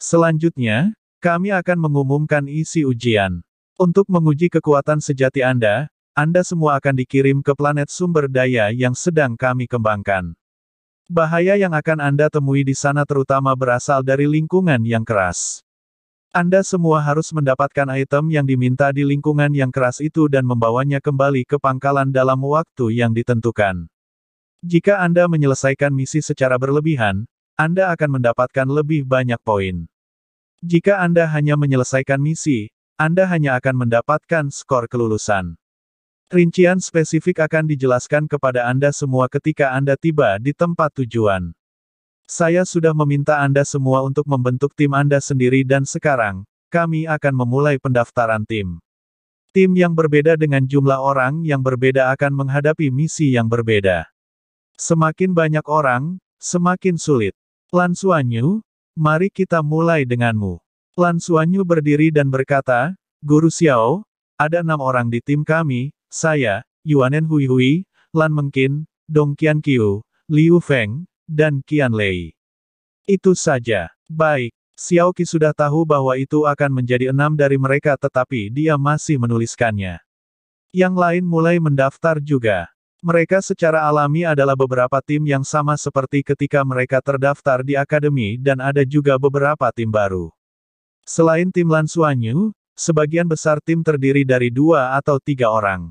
Selanjutnya, kami akan mengumumkan isi ujian. Untuk menguji kekuatan sejati Anda, Anda semua akan dikirim ke planet sumber daya yang sedang kami kembangkan. Bahaya yang akan Anda temui di sana terutama berasal dari lingkungan yang keras. Anda semua harus mendapatkan item yang diminta di lingkungan yang keras itu dan membawanya kembali ke pangkalan dalam waktu yang ditentukan. Jika Anda menyelesaikan misi secara berlebihan, Anda akan mendapatkan lebih banyak poin. Jika Anda hanya menyelesaikan misi, anda hanya akan mendapatkan skor kelulusan. Rincian spesifik akan dijelaskan kepada Anda semua ketika Anda tiba di tempat tujuan. Saya sudah meminta Anda semua untuk membentuk tim Anda sendiri dan sekarang, kami akan memulai pendaftaran tim. Tim yang berbeda dengan jumlah orang yang berbeda akan menghadapi misi yang berbeda. Semakin banyak orang, semakin sulit. Lan Suanyu, mari kita mulai denganmu. Lan Suanyu berdiri dan berkata, Guru Xiao, ada enam orang di tim kami, saya, Yuanen Hui Hui, Lan Mengkin, Dong Qianqiu, Liu Feng, dan Qian Lei. Itu saja. Baik, Xiao Qi sudah tahu bahwa itu akan menjadi enam dari mereka tetapi dia masih menuliskannya. Yang lain mulai mendaftar juga. Mereka secara alami adalah beberapa tim yang sama seperti ketika mereka terdaftar di akademi dan ada juga beberapa tim baru. Selain tim Lan Suanyu, sebagian besar tim terdiri dari dua atau tiga orang.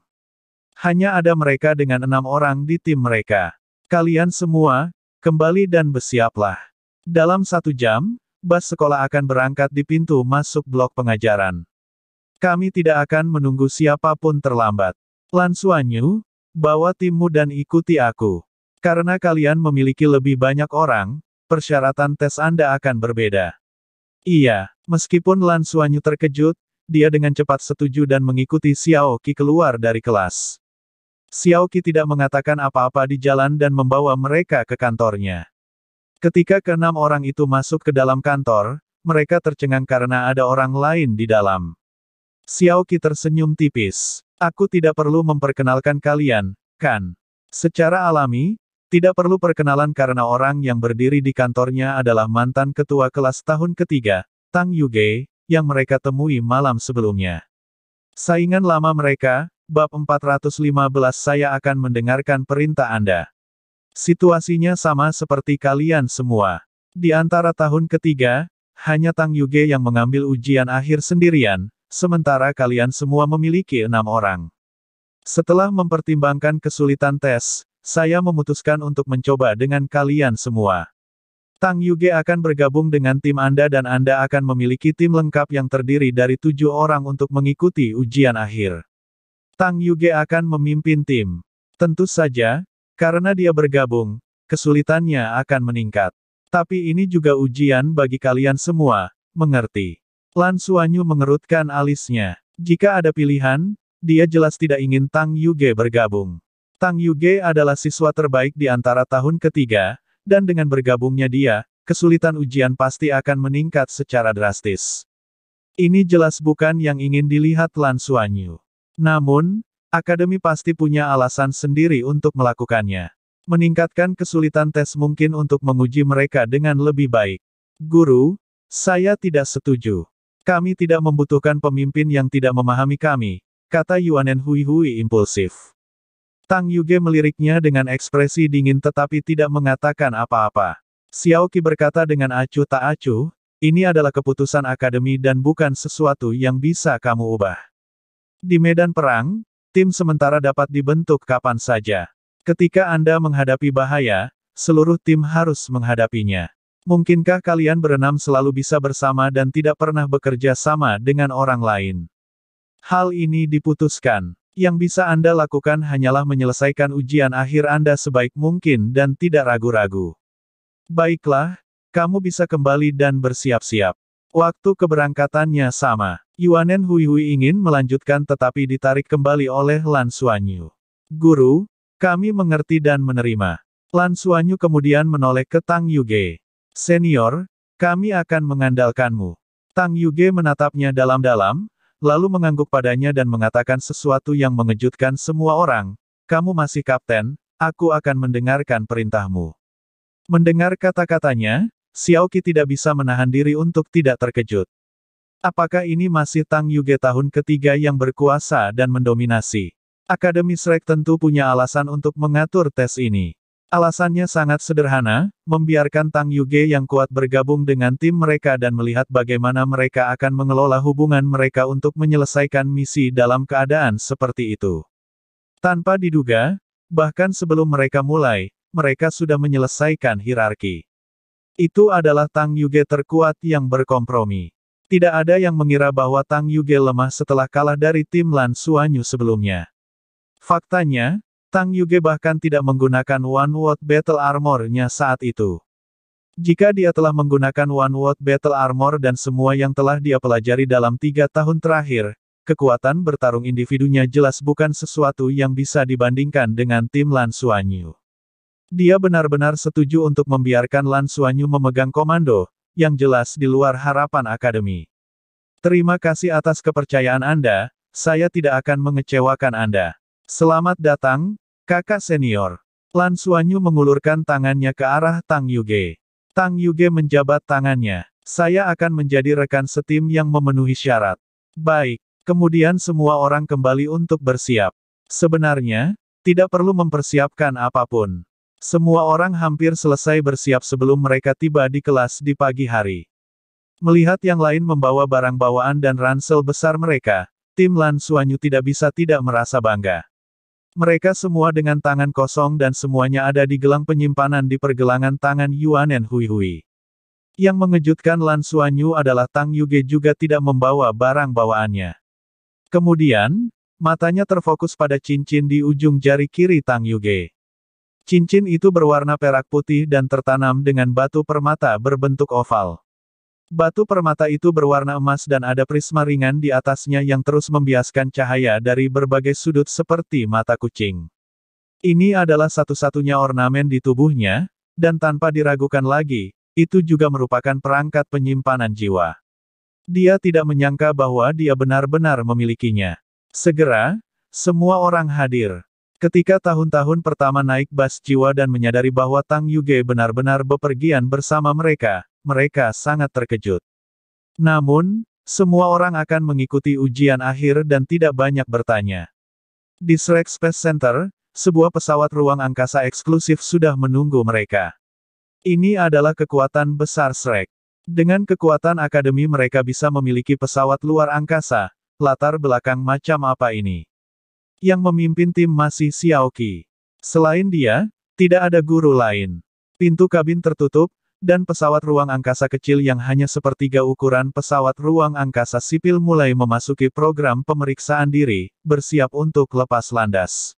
Hanya ada mereka dengan enam orang di tim mereka. Kalian semua, kembali dan bersiaplah. Dalam satu jam, bas sekolah akan berangkat di pintu masuk blok pengajaran. Kami tidak akan menunggu siapapun terlambat. Lan Suanyu, bawa timmu dan ikuti aku. Karena kalian memiliki lebih banyak orang, persyaratan tes Anda akan berbeda. Iya, meskipun Lan Suanyu terkejut, dia dengan cepat setuju dan mengikuti Xiao Qi keluar dari kelas. Xiao Qi tidak mengatakan apa-apa di jalan dan membawa mereka ke kantornya. Ketika keenam orang itu masuk ke dalam kantor, mereka tercengang karena ada orang lain di dalam. Xiao Qi tersenyum tipis. Aku tidak perlu memperkenalkan kalian, kan? Secara alami, tidak perlu perkenalan karena orang yang berdiri di kantornya adalah mantan ketua kelas tahun ketiga, Tang Yuge, yang mereka temui malam sebelumnya. Saingan lama mereka, bab 415 saya akan mendengarkan perintah Anda. Situasinya sama seperti kalian semua. Di antara tahun ketiga, hanya Tang Yuge yang mengambil ujian akhir sendirian, sementara kalian semua memiliki enam orang. Setelah mempertimbangkan kesulitan tes, saya memutuskan untuk mencoba dengan kalian semua. Tang Yuge akan bergabung dengan tim Anda dan Anda akan memiliki tim lengkap yang terdiri dari tujuh orang untuk mengikuti ujian akhir. Tang Yuge akan memimpin tim. Tentu saja, karena dia bergabung, kesulitannya akan meningkat. Tapi ini juga ujian bagi kalian semua, mengerti. Lan Suanyu mengerutkan alisnya. Jika ada pilihan, dia jelas tidak ingin Tang Yuge bergabung. Tang Yuge adalah siswa terbaik di antara tahun ketiga, dan dengan bergabungnya dia, kesulitan ujian pasti akan meningkat secara drastis. Ini jelas bukan yang ingin dilihat Lan Suanyu. Namun, Akademi pasti punya alasan sendiri untuk melakukannya. Meningkatkan kesulitan tes mungkin untuk menguji mereka dengan lebih baik. Guru, saya tidak setuju. Kami tidak membutuhkan pemimpin yang tidak memahami kami, kata Yuanen Hui Hui impulsif. Tang Yuge meliriknya dengan ekspresi dingin tetapi tidak mengatakan apa-apa. Xiao Qi berkata dengan acuh tak acuh, ini adalah keputusan akademi dan bukan sesuatu yang bisa kamu ubah. Di medan perang, tim sementara dapat dibentuk kapan saja. Ketika Anda menghadapi bahaya, seluruh tim harus menghadapinya. Mungkinkah kalian berenam selalu bisa bersama dan tidak pernah bekerja sama dengan orang lain? Hal ini diputuskan. Yang bisa Anda lakukan hanyalah menyelesaikan ujian akhir Anda sebaik mungkin dan tidak ragu-ragu. Baiklah, kamu bisa kembali dan bersiap-siap. Waktu keberangkatannya sama. Yuanen Huihui ingin melanjutkan tetapi ditarik kembali oleh Lan Suanyu. Guru, kami mengerti dan menerima. Lan Suanyu kemudian menoleh ke Tang Yuge. Senior, kami akan mengandalkanmu. Tang Yuge menatapnya dalam-dalam, lalu mengangguk padanya dan mengatakan sesuatu yang mengejutkan semua orang, kamu masih kapten, aku akan mendengarkan perintahmu. Mendengar kata-katanya, Xiaoqi tidak bisa menahan diri untuk tidak terkejut. Apakah ini masih Tang Yuge tahun ketiga yang berkuasa dan mendominasi? Akademi Shrek tentu punya alasan untuk mengatur tes ini. Alasannya sangat sederhana, membiarkan Tang Yuge yang kuat bergabung dengan tim mereka dan melihat bagaimana mereka akan mengelola hubungan mereka untuk menyelesaikan misi dalam keadaan seperti itu. Tanpa diduga, bahkan sebelum mereka mulai, mereka sudah menyelesaikan hierarki. Itu adalah Tang Yuge terkuat yang berkompromi. Tidak ada yang mengira bahwa Tang Yuge lemah setelah kalah dari tim Lan Suanyu sebelumnya. Faktanya, Tang Yuge bahkan tidak menggunakan One Watt Battle Armor-nya saat itu. Jika dia telah menggunakan One Watt Battle Armor dan semua yang telah dia pelajari dalam tiga tahun terakhir, kekuatan bertarung individunya jelas bukan sesuatu yang bisa dibandingkan dengan tim Lan Suanyu. Dia benar-benar setuju untuk membiarkan Lan Suanyu memegang komando, yang jelas di luar harapan akademi. Terima kasih atas kepercayaan Anda, saya tidak akan mengecewakan Anda. Selamat datang, kakak senior. Lan Suanyu mengulurkan tangannya ke arah Tang Yuge. Tang Yuge menjabat tangannya. Saya akan menjadi rekan setim yang memenuhi syarat. Baik. Kemudian semua orang kembali untuk bersiap. Sebenarnya, tidak perlu mempersiapkan apapun. Semua orang hampir selesai bersiap sebelum mereka tiba di kelas di pagi hari. Melihat yang lain membawa barang bawaan dan ransel besar mereka, tim Lan Suanyu tidak bisa tidak merasa bangga. Mereka semua dengan tangan kosong dan semuanya ada di gelang penyimpanan di pergelangan tangan Yuanen Hui Hui. Yang mengejutkan Lan Suanyu adalah Tang Yuge juga tidak membawa barang bawaannya. Kemudian, matanya terfokus pada cincin di ujung jari kiri Tang Yuge. Cincin itu berwarna perak putih dan tertanam dengan batu permata berbentuk oval. Batu permata itu berwarna emas dan ada prisma ringan di atasnya yang terus membiaskan cahaya dari berbagai sudut seperti mata kucing. Ini adalah satu-satunya ornamen di tubuhnya, dan tanpa diragukan lagi, itu juga merupakan perangkat penyimpanan jiwa. Dia tidak menyangka bahwa dia benar-benar memilikinya. Segera, semua orang hadir. Ketika tahun-tahun pertama naik bas jiwa dan menyadari bahwa Tang Yuge benar-benar bepergian bersama mereka, mereka sangat terkejut. Namun, semua orang akan mengikuti ujian akhir dan tidak banyak bertanya. Di Shrek Space Center, sebuah pesawat ruang angkasa eksklusif sudah menunggu mereka. Ini adalah kekuatan besar Shrek. Dengan kekuatan akademi mereka bisa memiliki pesawat luar angkasa, latar belakang macam apa ini. Yang memimpin tim masih Xiaoki. Selain dia, tidak ada guru lain. Pintu kabin tertutup, dan pesawat ruang angkasa kecil yang hanya sepertiga ukuran pesawat ruang angkasa sipil mulai memasuki program pemeriksaan diri, bersiap untuk lepas landas.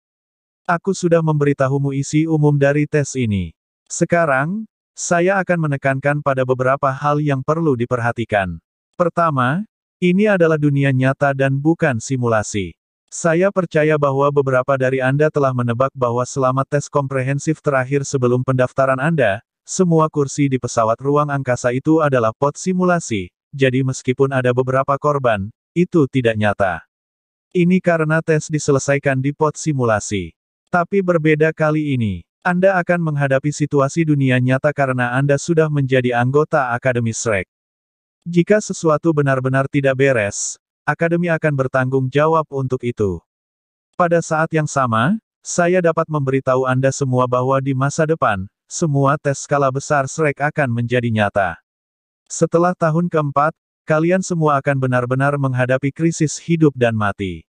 Aku sudah memberitahumu isi umum dari tes ini. Sekarang, saya akan menekankan pada beberapa hal yang perlu diperhatikan. Pertama, ini adalah dunia nyata dan bukan simulasi. Saya percaya bahwa beberapa dari Anda telah menebak bahwa selama tes komprehensif terakhir sebelum pendaftaran Anda, semua kursi di pesawat ruang angkasa itu adalah pot simulasi, jadi meskipun ada beberapa korban, itu tidak nyata. Ini karena tes diselesaikan di pot simulasi. Tapi berbeda kali ini, Anda akan menghadapi situasi dunia nyata karena Anda sudah menjadi anggota Akademi Shrek. Jika sesuatu benar-benar tidak beres, Akademi akan bertanggung jawab untuk itu. Pada saat yang sama, saya dapat memberitahu Anda semua bahwa di masa depan, semua tes skala besar Shrek akan menjadi nyata. Setelah tahun keempat, kalian semua akan benar-benar menghadapi krisis hidup dan mati.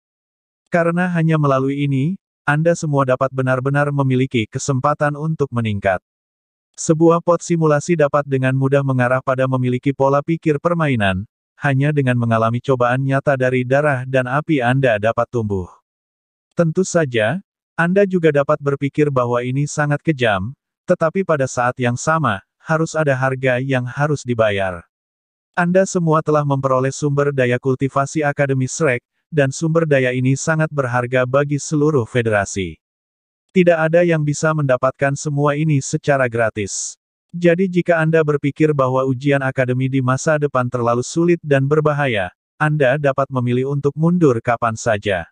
Karena hanya melalui ini, Anda semua dapat benar-benar memiliki kesempatan untuk meningkat. Sebuah pot simulasi dapat dengan mudah mengarah pada memiliki pola pikir permainan, hanya dengan mengalami cobaan nyata dari darah dan api Anda dapat tumbuh. Tentu saja, Anda juga dapat berpikir bahwa ini sangat kejam, tetapi pada saat yang sama, harus ada harga yang harus dibayar. Anda semua telah memperoleh sumber daya kultivasi Akademi Shrek, dan sumber daya ini sangat berharga bagi seluruh federasi. Tidak ada yang bisa mendapatkan semua ini secara gratis. Jadi jika Anda berpikir bahwa ujian akademi di masa depan terlalu sulit dan berbahaya, Anda dapat memilih untuk mundur kapan saja.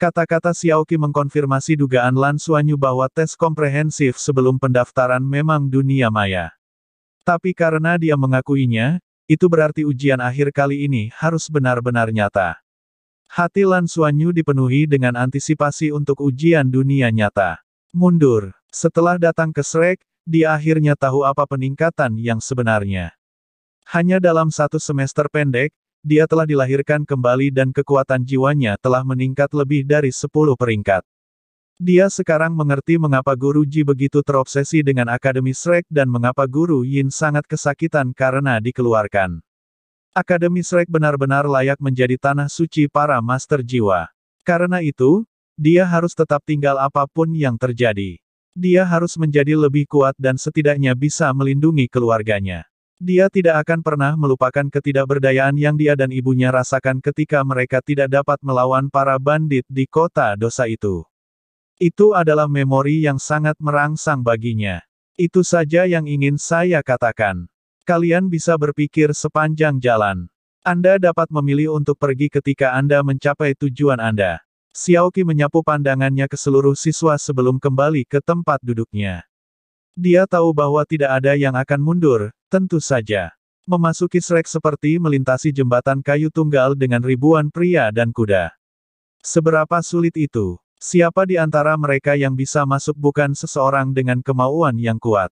Kata-kata Xiaoqi mengkonfirmasi dugaan Lan Suanyu bahwa tes komprehensif sebelum pendaftaran memang dunia maya. Tapi karena dia mengakuinya, itu berarti ujian akhir kali ini harus benar-benar nyata. Hati Lan Suanyu dipenuhi dengan antisipasi untuk ujian dunia nyata. Mundur. Setelah datang ke Shrek, dia akhirnya tahu apa peningkatan yang sebenarnya. Hanya dalam satu semester pendek, dia telah dilahirkan kembali dan kekuatan jiwanya telah meningkat lebih dari 10 peringkat. Dia sekarang mengerti mengapa Guru Ji begitu terobsesi dengan Akademi Shrek dan mengapa Guru Yin sangat kesakitan karena dikeluarkan. Akademi Shrek benar-benar layak menjadi tanah suci para master jiwa. Karena itu, dia harus tetap tinggal apapun yang terjadi. Dia harus menjadi lebih kuat dan setidaknya bisa melindungi keluarganya. Dia tidak akan pernah melupakan ketidakberdayaan yang dia dan ibunya rasakan ketika mereka tidak dapat melawan para bandit di kota dosa itu. Itu adalah memori yang sangat merangsang baginya. Itu saja yang ingin saya katakan. Kalian bisa berpikir sepanjang jalan. Anda dapat memilih untuk pergi ketika Anda mencapai tujuan Anda. Xiaoqi menyapu pandangannya ke seluruh siswa sebelum kembali ke tempat duduknya. Dia tahu bahwa tidak ada yang akan mundur, Tentu saja. Memasuki Shrek seperti melintasi jembatan kayu tunggal dengan ribuan pria dan kuda. Seberapa sulit itu? Siapa di antara mereka yang bisa masuk bukan seseorang dengan kemauan yang kuat?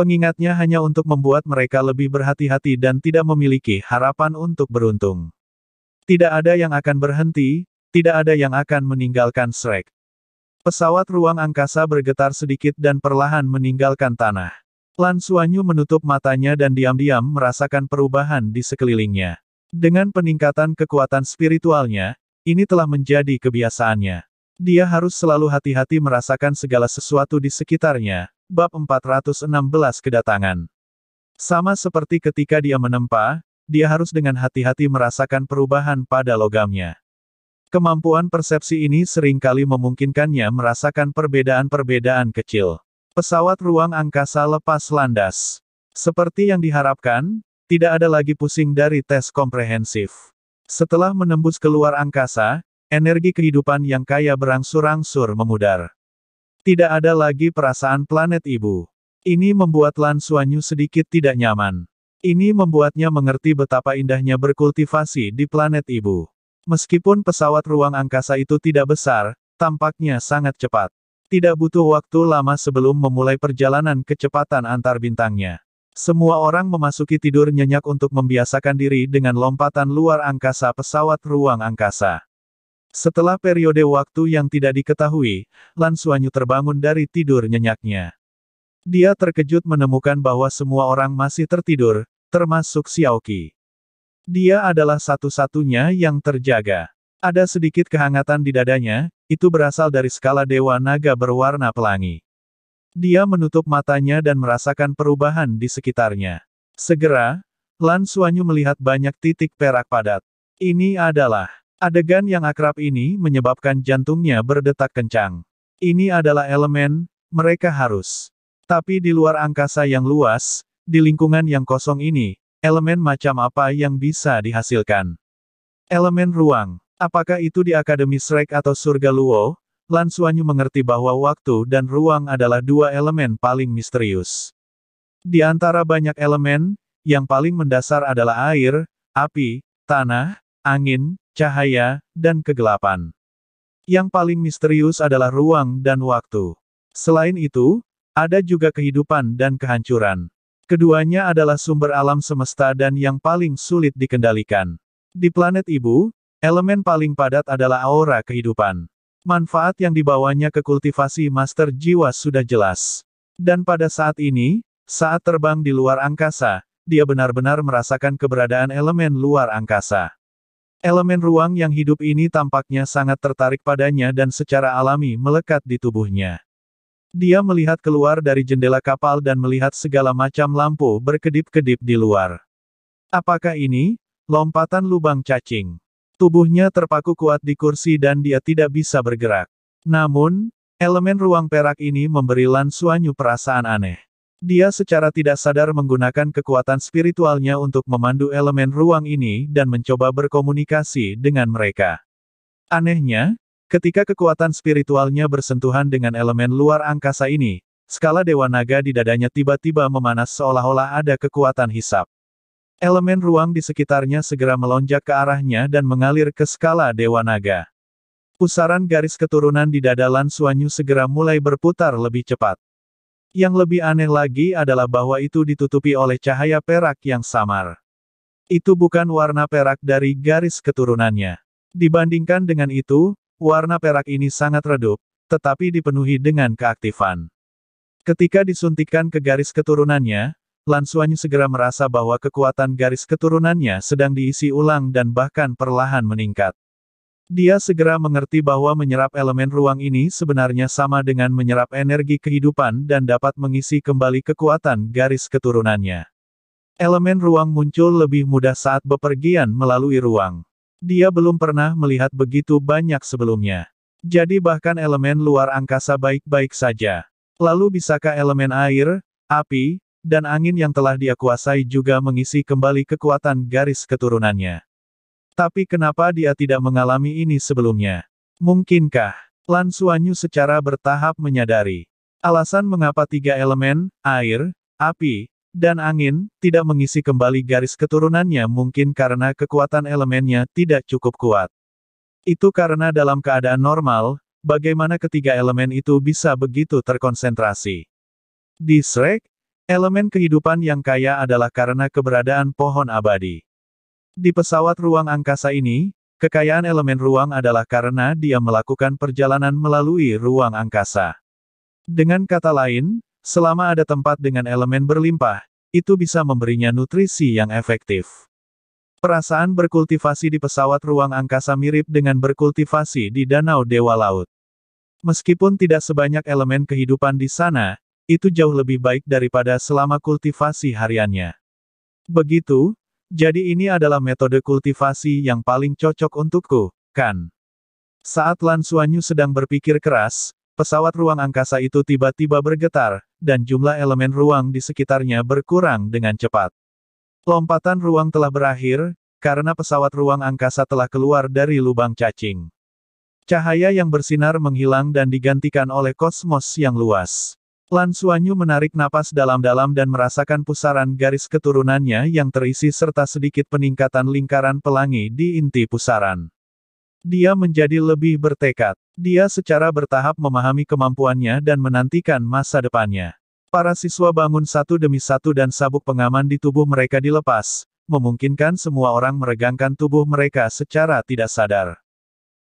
Pengingatnya hanya untuk membuat mereka lebih berhati-hati dan tidak memiliki harapan untuk beruntung. Tidak ada yang akan berhenti, tidak ada yang akan meninggalkan Shrek. Pesawat ruang angkasa bergetar sedikit dan perlahan meninggalkan tanah. Lan Suanyu menutup matanya dan diam-diam merasakan perubahan di sekelilingnya. Dengan peningkatan kekuatan spiritualnya, ini telah menjadi kebiasaannya. Dia harus selalu hati-hati merasakan segala sesuatu di sekitarnya. Bab 416 Kedatangan Sama seperti ketika dia menempa, dia harus dengan hati-hati merasakan perubahan pada logamnya. Kemampuan persepsi ini seringkali memungkinkannya merasakan perbedaan-perbedaan kecil. Pesawat ruang angkasa lepas landas. Seperti yang diharapkan, tidak ada lagi pusing dari tes komprehensif. Setelah menembus keluar angkasa, energi kehidupan yang kaya berangsur-angsur memudar. Tidak ada lagi perasaan planet ibu. Ini membuat Lan Suanyu sedikit tidak nyaman. Ini membuatnya mengerti betapa indahnya berkultivasi di planet ibu. Meskipun pesawat ruang angkasa itu tidak besar, tampaknya sangat cepat. Tidak butuh waktu lama sebelum memulai perjalanan kecepatan antar bintangnya. Semua orang memasuki tidur nyenyak untuk membiasakan diri dengan lompatan luar angkasa pesawat ruang angkasa. Setelah periode waktu yang tidak diketahui, Lan Suanyu terbangun dari tidur nyenyaknya. Dia terkejut menemukan bahwa semua orang masih tertidur, termasuk Xiaoqi. Dia adalah satu-satunya yang terjaga. Ada sedikit kehangatan di dadanya, itu berasal dari skala dewa naga berwarna pelangi. Dia menutup matanya dan merasakan perubahan di sekitarnya. Segera, Lan Suanyu melihat banyak titik perak padat. Ini adalah adegan yang akrab ini menyebabkan jantungnya berdetak kencang. Ini adalah elemen, mereka harus. Tapi di luar angkasa yang luas, di lingkungan yang kosong ini, elemen macam apa yang bisa dihasilkan? Elemen ruang, Apakah itu di Akademi Shrek atau Surga Luo? Lan Suanyu mengerti bahwa waktu dan ruang adalah dua elemen paling misterius. Di antara banyak elemen, yang paling mendasar adalah air, api, tanah, angin, cahaya, dan kegelapan. Yang paling misterius adalah ruang dan waktu. Selain itu, ada juga kehidupan dan kehancuran. Keduanya adalah sumber alam semesta dan yang paling sulit dikendalikan. Di planet ibu, Elemen paling padat adalah aura kehidupan. Manfaat yang dibawanya ke kultivasi Master Jiwa sudah jelas. Dan pada saat ini, saat terbang di luar angkasa, dia benar-benar merasakan keberadaan elemen luar angkasa. Elemen ruang yang hidup ini tampaknya sangat tertarik padanya dan secara alami melekat di tubuhnya. Dia melihat keluar dari jendela kapal dan melihat segala macam lampu berkedip-kedip di luar. Apakah ini lompatan lubang cacing? Tubuhnya terpaku kuat di kursi dan dia tidak bisa bergerak. Namun, elemen ruang perak ini memberi Lan Suanyu perasaan aneh. Dia secara tidak sadar menggunakan kekuatan spiritualnya untuk memandu elemen ruang ini dan mencoba berkomunikasi dengan mereka. Anehnya, ketika kekuatan spiritualnya bersentuhan dengan elemen luar angkasa ini, skala dewa naga di dadanya tiba-tiba memanas seolah-olah ada kekuatan hisap. Elemen ruang di sekitarnya segera melonjak ke arahnya dan mengalir ke skala Dewa Naga. Pusaran garis keturunan di dada Lan Suanyu segera mulai berputar lebih cepat. Yang lebih aneh lagi adalah bahwa itu ditutupi oleh cahaya perak yang samar. Itu bukan warna perak dari garis keturunannya. Dibandingkan dengan itu, warna perak ini sangat redup, tetapi dipenuhi dengan keaktifan. Ketika disuntikan ke garis keturunannya, Lan segera merasa bahwa kekuatan garis keturunannya sedang diisi ulang dan bahkan perlahan meningkat. Dia segera mengerti bahwa menyerap elemen ruang ini sebenarnya sama dengan menyerap energi kehidupan dan dapat mengisi kembali kekuatan garis keturunannya. Elemen ruang muncul lebih mudah saat bepergian melalui ruang. Dia belum pernah melihat begitu banyak sebelumnya. Jadi bahkan elemen luar angkasa baik-baik saja. Lalu bisakah elemen air, api, dan angin yang telah dia kuasai juga mengisi kembali kekuatan garis keturunannya. Tapi kenapa dia tidak mengalami ini sebelumnya? Mungkinkah? Lan Suanyu secara bertahap menyadari. Alasan mengapa tiga elemen, air, api, dan angin, tidak mengisi kembali garis keturunannya mungkin karena kekuatan elemennya tidak cukup kuat. Itu karena dalam keadaan normal, bagaimana ketiga elemen itu bisa begitu terkonsentrasi. Di Shrek, Elemen kehidupan yang kaya adalah karena keberadaan pohon abadi. Di pesawat ruang angkasa ini, kekayaan elemen ruang adalah karena dia melakukan perjalanan melalui ruang angkasa. Dengan kata lain, selama ada tempat dengan elemen berlimpah, itu bisa memberinya nutrisi yang efektif. Perasaan berkultivasi di pesawat ruang angkasa mirip dengan berkultivasi di danau dewa laut. Meskipun tidak sebanyak elemen kehidupan di sana, itu jauh lebih baik daripada selama kultivasi hariannya. Begitu, jadi ini adalah metode kultivasi yang paling cocok untukku, kan? Saat Lan Suanyu sedang berpikir keras, pesawat ruang angkasa itu tiba-tiba bergetar, dan jumlah elemen ruang di sekitarnya berkurang dengan cepat. Lompatan ruang telah berakhir, karena pesawat ruang angkasa telah keluar dari lubang cacing. Cahaya yang bersinar menghilang dan digantikan oleh kosmos yang luas. Lan Suanyu menarik napas dalam-dalam dan merasakan pusaran garis keturunannya yang terisi serta sedikit peningkatan lingkaran pelangi di inti pusaran. Dia menjadi lebih bertekad. Dia secara bertahap memahami kemampuannya dan menantikan masa depannya. Para siswa bangun satu demi satu dan sabuk pengaman di tubuh mereka dilepas, memungkinkan semua orang meregangkan tubuh mereka secara tidak sadar.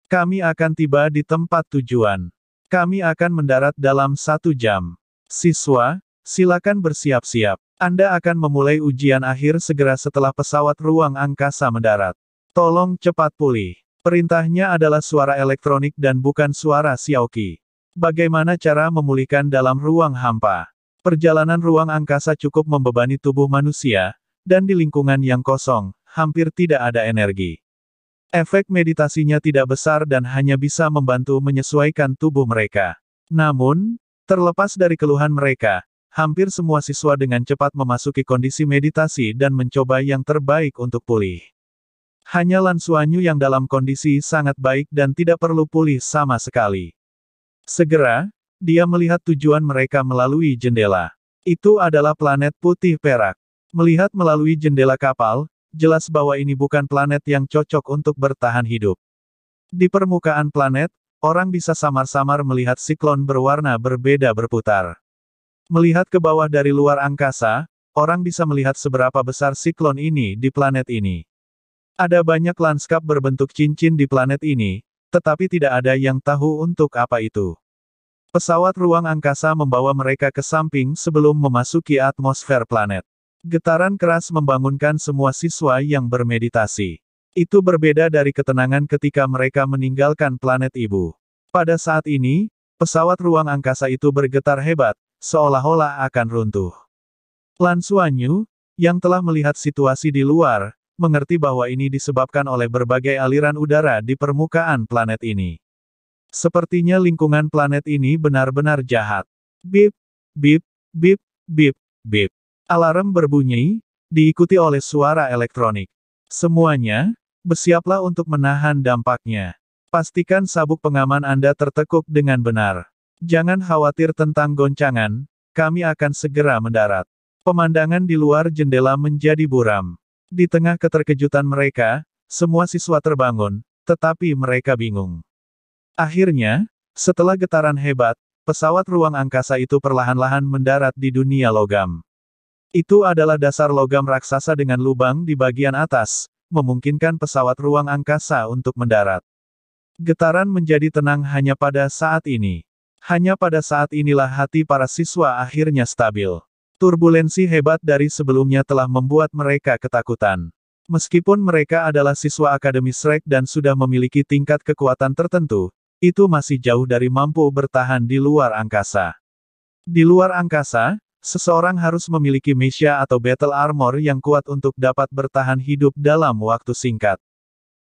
Kami akan tiba di tempat tujuan. Kami akan mendarat dalam satu jam. Siswa, silakan bersiap-siap. Anda akan memulai ujian akhir segera setelah pesawat ruang angkasa mendarat. Tolong cepat pulih. Perintahnya adalah suara elektronik dan bukan suara Xiaoqi. Bagaimana cara memulihkan dalam ruang hampa? Perjalanan ruang angkasa cukup membebani tubuh manusia, dan di lingkungan yang kosong, hampir tidak ada energi. Efek meditasinya tidak besar dan hanya bisa membantu menyesuaikan tubuh mereka. Namun, Terlepas dari keluhan mereka, hampir semua siswa dengan cepat memasuki kondisi meditasi dan mencoba yang terbaik untuk pulih. Hanya Lan Suanyu yang dalam kondisi sangat baik dan tidak perlu pulih sama sekali. Segera, dia melihat tujuan mereka melalui jendela. Itu adalah planet putih perak. Melihat melalui jendela kapal, jelas bahwa ini bukan planet yang cocok untuk bertahan hidup. Di permukaan planet, Orang bisa samar-samar melihat siklon berwarna berbeda berputar. Melihat ke bawah dari luar angkasa, orang bisa melihat seberapa besar siklon ini di planet ini. Ada banyak lanskap berbentuk cincin di planet ini, tetapi tidak ada yang tahu untuk apa itu. Pesawat ruang angkasa membawa mereka ke samping sebelum memasuki atmosfer planet. Getaran keras membangunkan semua siswa yang bermeditasi. Itu berbeda dari ketenangan ketika mereka meninggalkan planet ibu. Pada saat ini, pesawat ruang angkasa itu bergetar hebat, seolah-olah akan runtuh. Lan Suanyu, yang telah melihat situasi di luar, mengerti bahwa ini disebabkan oleh berbagai aliran udara di permukaan planet ini. Sepertinya lingkungan planet ini benar-benar jahat. Bip, bip, bip, bip, bip. Alarm berbunyi, diikuti oleh suara elektronik. Semuanya, Bersiaplah untuk menahan dampaknya. Pastikan sabuk pengaman Anda tertekuk dengan benar. Jangan khawatir tentang goncangan, kami akan segera mendarat. Pemandangan di luar jendela menjadi buram. Di tengah keterkejutan mereka, semua siswa terbangun, tetapi mereka bingung. Akhirnya, setelah getaran hebat, pesawat ruang angkasa itu perlahan-lahan mendarat di dunia logam. Itu adalah dasar logam raksasa dengan lubang di bagian atas, memungkinkan pesawat ruang angkasa untuk mendarat. Getaran menjadi tenang hanya pada saat ini. Hanya pada saat inilah hati para siswa akhirnya stabil. Turbulensi hebat dari sebelumnya telah membuat mereka ketakutan. Meskipun mereka adalah siswa Akademi Shrek dan sudah memiliki tingkat kekuatan tertentu, itu masih jauh dari mampu bertahan di luar angkasa. Di luar angkasa, Seseorang harus memiliki Mesia atau Battle Armor yang kuat untuk dapat bertahan hidup dalam waktu singkat.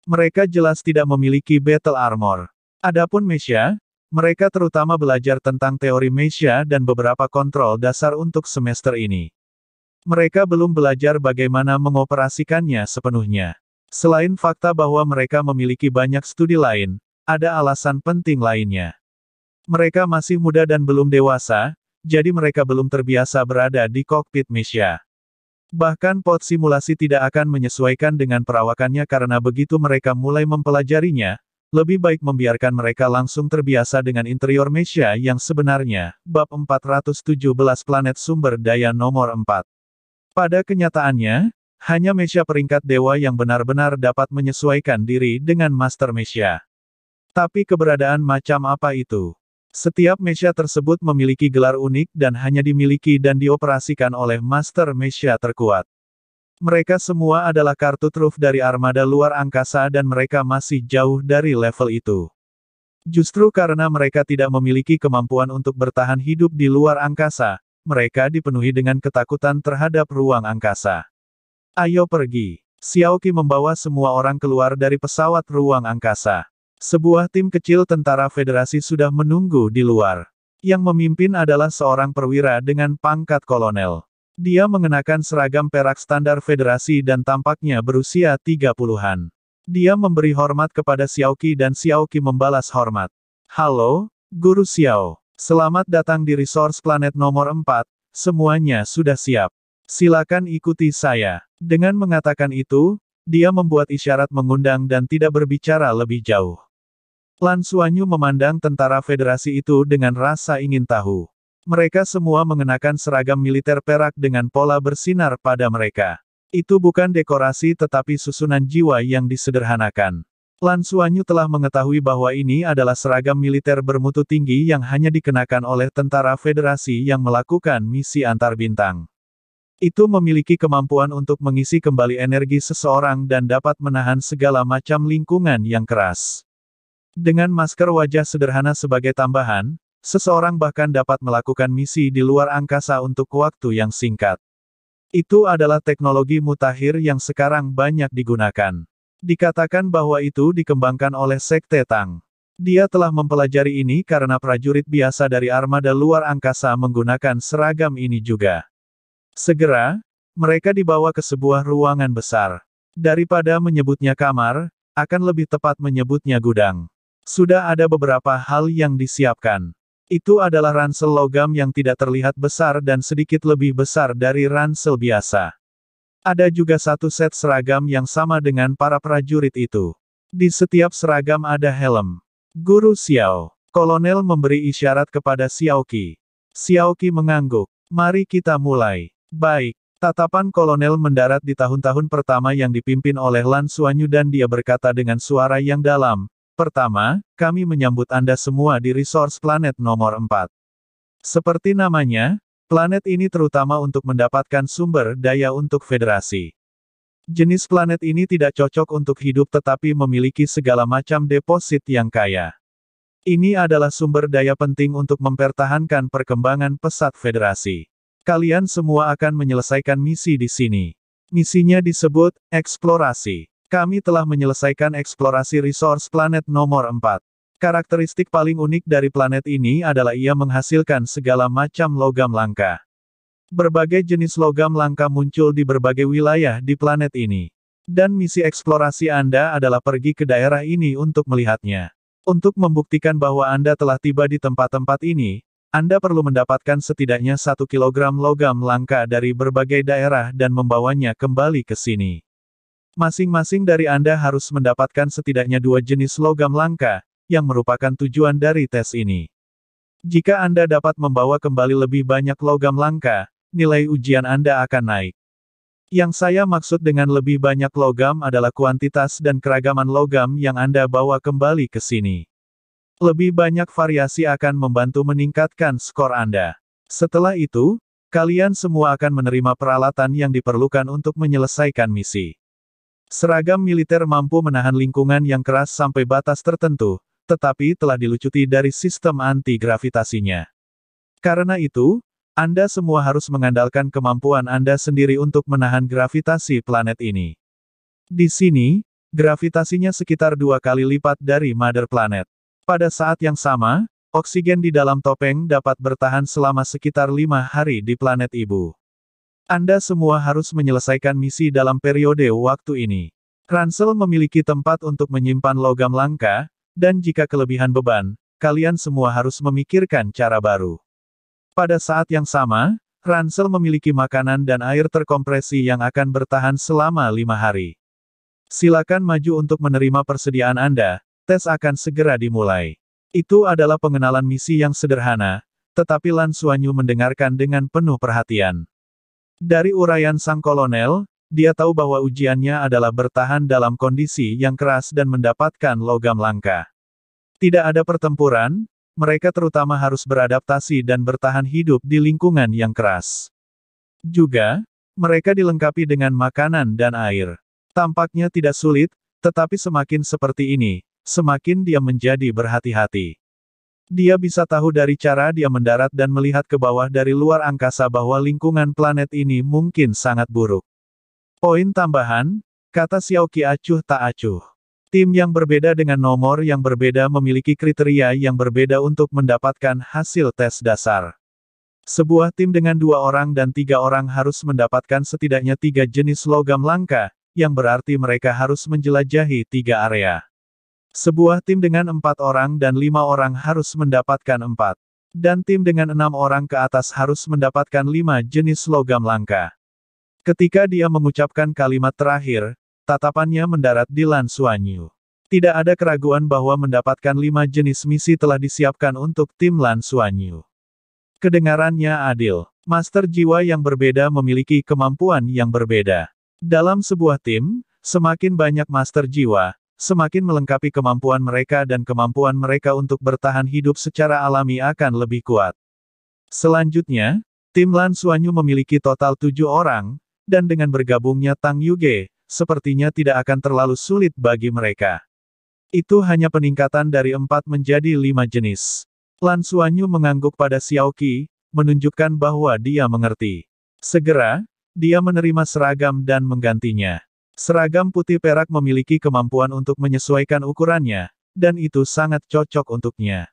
Mereka jelas tidak memiliki Battle Armor. Adapun Mesia, mereka terutama belajar tentang teori Mesia dan beberapa kontrol dasar untuk semester ini. Mereka belum belajar bagaimana mengoperasikannya sepenuhnya. Selain fakta bahwa mereka memiliki banyak studi lain, ada alasan penting lainnya. Mereka masih muda dan belum dewasa, jadi mereka belum terbiasa berada di kokpit Misha. Bahkan pot simulasi tidak akan menyesuaikan dengan perawakannya karena begitu mereka mulai mempelajarinya, lebih baik membiarkan mereka langsung terbiasa dengan interior Mesia yang sebenarnya, bab 417 planet sumber daya nomor 4. Pada kenyataannya, hanya Mesia peringkat dewa yang benar-benar dapat menyesuaikan diri dengan Master Mesia. Tapi keberadaan macam apa itu? Setiap Mesha tersebut memiliki gelar unik dan hanya dimiliki dan dioperasikan oleh Master Mesha terkuat. Mereka semua adalah kartu truf dari armada luar angkasa dan mereka masih jauh dari level itu. Justru karena mereka tidak memiliki kemampuan untuk bertahan hidup di luar angkasa, mereka dipenuhi dengan ketakutan terhadap ruang angkasa. Ayo pergi. Xiaoqi membawa semua orang keluar dari pesawat ruang angkasa. Sebuah tim kecil tentara federasi sudah menunggu di luar. Yang memimpin adalah seorang perwira dengan pangkat kolonel. Dia mengenakan seragam perak standar federasi dan tampaknya berusia 30-an. Dia memberi hormat kepada Xiaoqi dan Xiaoqi membalas hormat. Halo, Guru Xiao. Selamat datang di resource planet nomor 4, semuanya sudah siap. Silakan ikuti saya. Dengan mengatakan itu, dia membuat isyarat mengundang dan tidak berbicara lebih jauh. Lan Suanyu memandang tentara federasi itu dengan rasa ingin tahu. Mereka semua mengenakan seragam militer perak dengan pola bersinar pada mereka. Itu bukan dekorasi tetapi susunan jiwa yang disederhanakan. Lan Suanyu telah mengetahui bahwa ini adalah seragam militer bermutu tinggi yang hanya dikenakan oleh tentara federasi yang melakukan misi antar bintang. Itu memiliki kemampuan untuk mengisi kembali energi seseorang dan dapat menahan segala macam lingkungan yang keras. Dengan masker wajah sederhana sebagai tambahan, seseorang bahkan dapat melakukan misi di luar angkasa untuk waktu yang singkat. Itu adalah teknologi mutakhir yang sekarang banyak digunakan. Dikatakan bahwa itu dikembangkan oleh Sekte Tang. Dia telah mempelajari ini karena prajurit biasa dari armada luar angkasa menggunakan seragam ini juga. Segera, mereka dibawa ke sebuah ruangan besar. Daripada menyebutnya kamar, akan lebih tepat menyebutnya gudang. Sudah ada beberapa hal yang disiapkan. Itu adalah ransel logam yang tidak terlihat besar dan sedikit lebih besar dari ransel biasa. Ada juga satu set seragam yang sama dengan para prajurit itu. Di setiap seragam ada helm. Guru Xiao, kolonel memberi isyarat kepada Xiao Qi. Xiao Qi mengangguk. Mari kita mulai. Baik. Tatapan kolonel mendarat di tahun-tahun pertama yang dipimpin oleh Lan Suanyu dan dia berkata dengan suara yang dalam, Pertama, kami menyambut Anda semua di resource planet nomor 4. Seperti namanya, planet ini terutama untuk mendapatkan sumber daya untuk federasi. Jenis planet ini tidak cocok untuk hidup tetapi memiliki segala macam deposit yang kaya. Ini adalah sumber daya penting untuk mempertahankan perkembangan pesat federasi. Kalian semua akan menyelesaikan misi di sini. Misinya disebut eksplorasi. Kami telah menyelesaikan eksplorasi resource planet nomor 4. Karakteristik paling unik dari planet ini adalah ia menghasilkan segala macam logam langka. Berbagai jenis logam langka muncul di berbagai wilayah di planet ini. Dan misi eksplorasi Anda adalah pergi ke daerah ini untuk melihatnya. Untuk membuktikan bahwa Anda telah tiba di tempat-tempat ini, Anda perlu mendapatkan setidaknya satu kilogram logam langka dari berbagai daerah dan membawanya kembali ke sini. Masing-masing dari Anda harus mendapatkan setidaknya dua jenis logam langka, yang merupakan tujuan dari tes ini. Jika Anda dapat membawa kembali lebih banyak logam langka, nilai ujian Anda akan naik. Yang saya maksud dengan lebih banyak logam adalah kuantitas dan keragaman logam yang Anda bawa kembali ke sini. Lebih banyak variasi akan membantu meningkatkan skor Anda. Setelah itu, kalian semua akan menerima peralatan yang diperlukan untuk menyelesaikan misi. Seragam militer mampu menahan lingkungan yang keras sampai batas tertentu, tetapi telah dilucuti dari sistem anti-gravitasinya. Karena itu, Anda semua harus mengandalkan kemampuan Anda sendiri untuk menahan gravitasi planet ini. Di sini, gravitasinya sekitar dua kali lipat dari Mother Planet. Pada saat yang sama, oksigen di dalam topeng dapat bertahan selama sekitar lima hari di planet Ibu. Anda semua harus menyelesaikan misi dalam periode waktu ini. Ransel memiliki tempat untuk menyimpan logam langka, dan jika kelebihan beban, kalian semua harus memikirkan cara baru. Pada saat yang sama, Ransel memiliki makanan dan air terkompresi yang akan bertahan selama lima hari. Silakan maju untuk menerima persediaan Anda, tes akan segera dimulai. Itu adalah pengenalan misi yang sederhana, tetapi Lan Suanyu mendengarkan dengan penuh perhatian. Dari urayan sang kolonel, dia tahu bahwa ujiannya adalah bertahan dalam kondisi yang keras dan mendapatkan logam langka. Tidak ada pertempuran, mereka terutama harus beradaptasi dan bertahan hidup di lingkungan yang keras. Juga, mereka dilengkapi dengan makanan dan air. Tampaknya tidak sulit, tetapi semakin seperti ini, semakin dia menjadi berhati-hati. Dia bisa tahu dari cara dia mendarat dan melihat ke bawah dari luar angkasa bahwa lingkungan planet ini mungkin sangat buruk. Poin tambahan, kata Xiao Qi acuh tak acuh. Tim yang berbeda dengan nomor yang berbeda memiliki kriteria yang berbeda untuk mendapatkan hasil tes dasar. Sebuah tim dengan dua orang dan tiga orang harus mendapatkan setidaknya tiga jenis logam langka, yang berarti mereka harus menjelajahi tiga area. Sebuah tim dengan empat orang dan lima orang harus mendapatkan empat. Dan tim dengan enam orang ke atas harus mendapatkan lima jenis logam langka. Ketika dia mengucapkan kalimat terakhir, tatapannya mendarat di Lan Suanyu. Tidak ada keraguan bahwa mendapatkan lima jenis misi telah disiapkan untuk tim Lan Suanyu. Kedengarannya adil. Master jiwa yang berbeda memiliki kemampuan yang berbeda. Dalam sebuah tim, semakin banyak master jiwa, semakin melengkapi kemampuan mereka dan kemampuan mereka untuk bertahan hidup secara alami akan lebih kuat. Selanjutnya, tim Lan Suanyu memiliki total tujuh orang, dan dengan bergabungnya Tang Yuge, sepertinya tidak akan terlalu sulit bagi mereka. Itu hanya peningkatan dari empat menjadi lima jenis. Lan Suanyu mengangguk pada Xiao Qi, menunjukkan bahwa dia mengerti. Segera, dia menerima seragam dan menggantinya. Seragam putih perak memiliki kemampuan untuk menyesuaikan ukurannya, dan itu sangat cocok untuknya.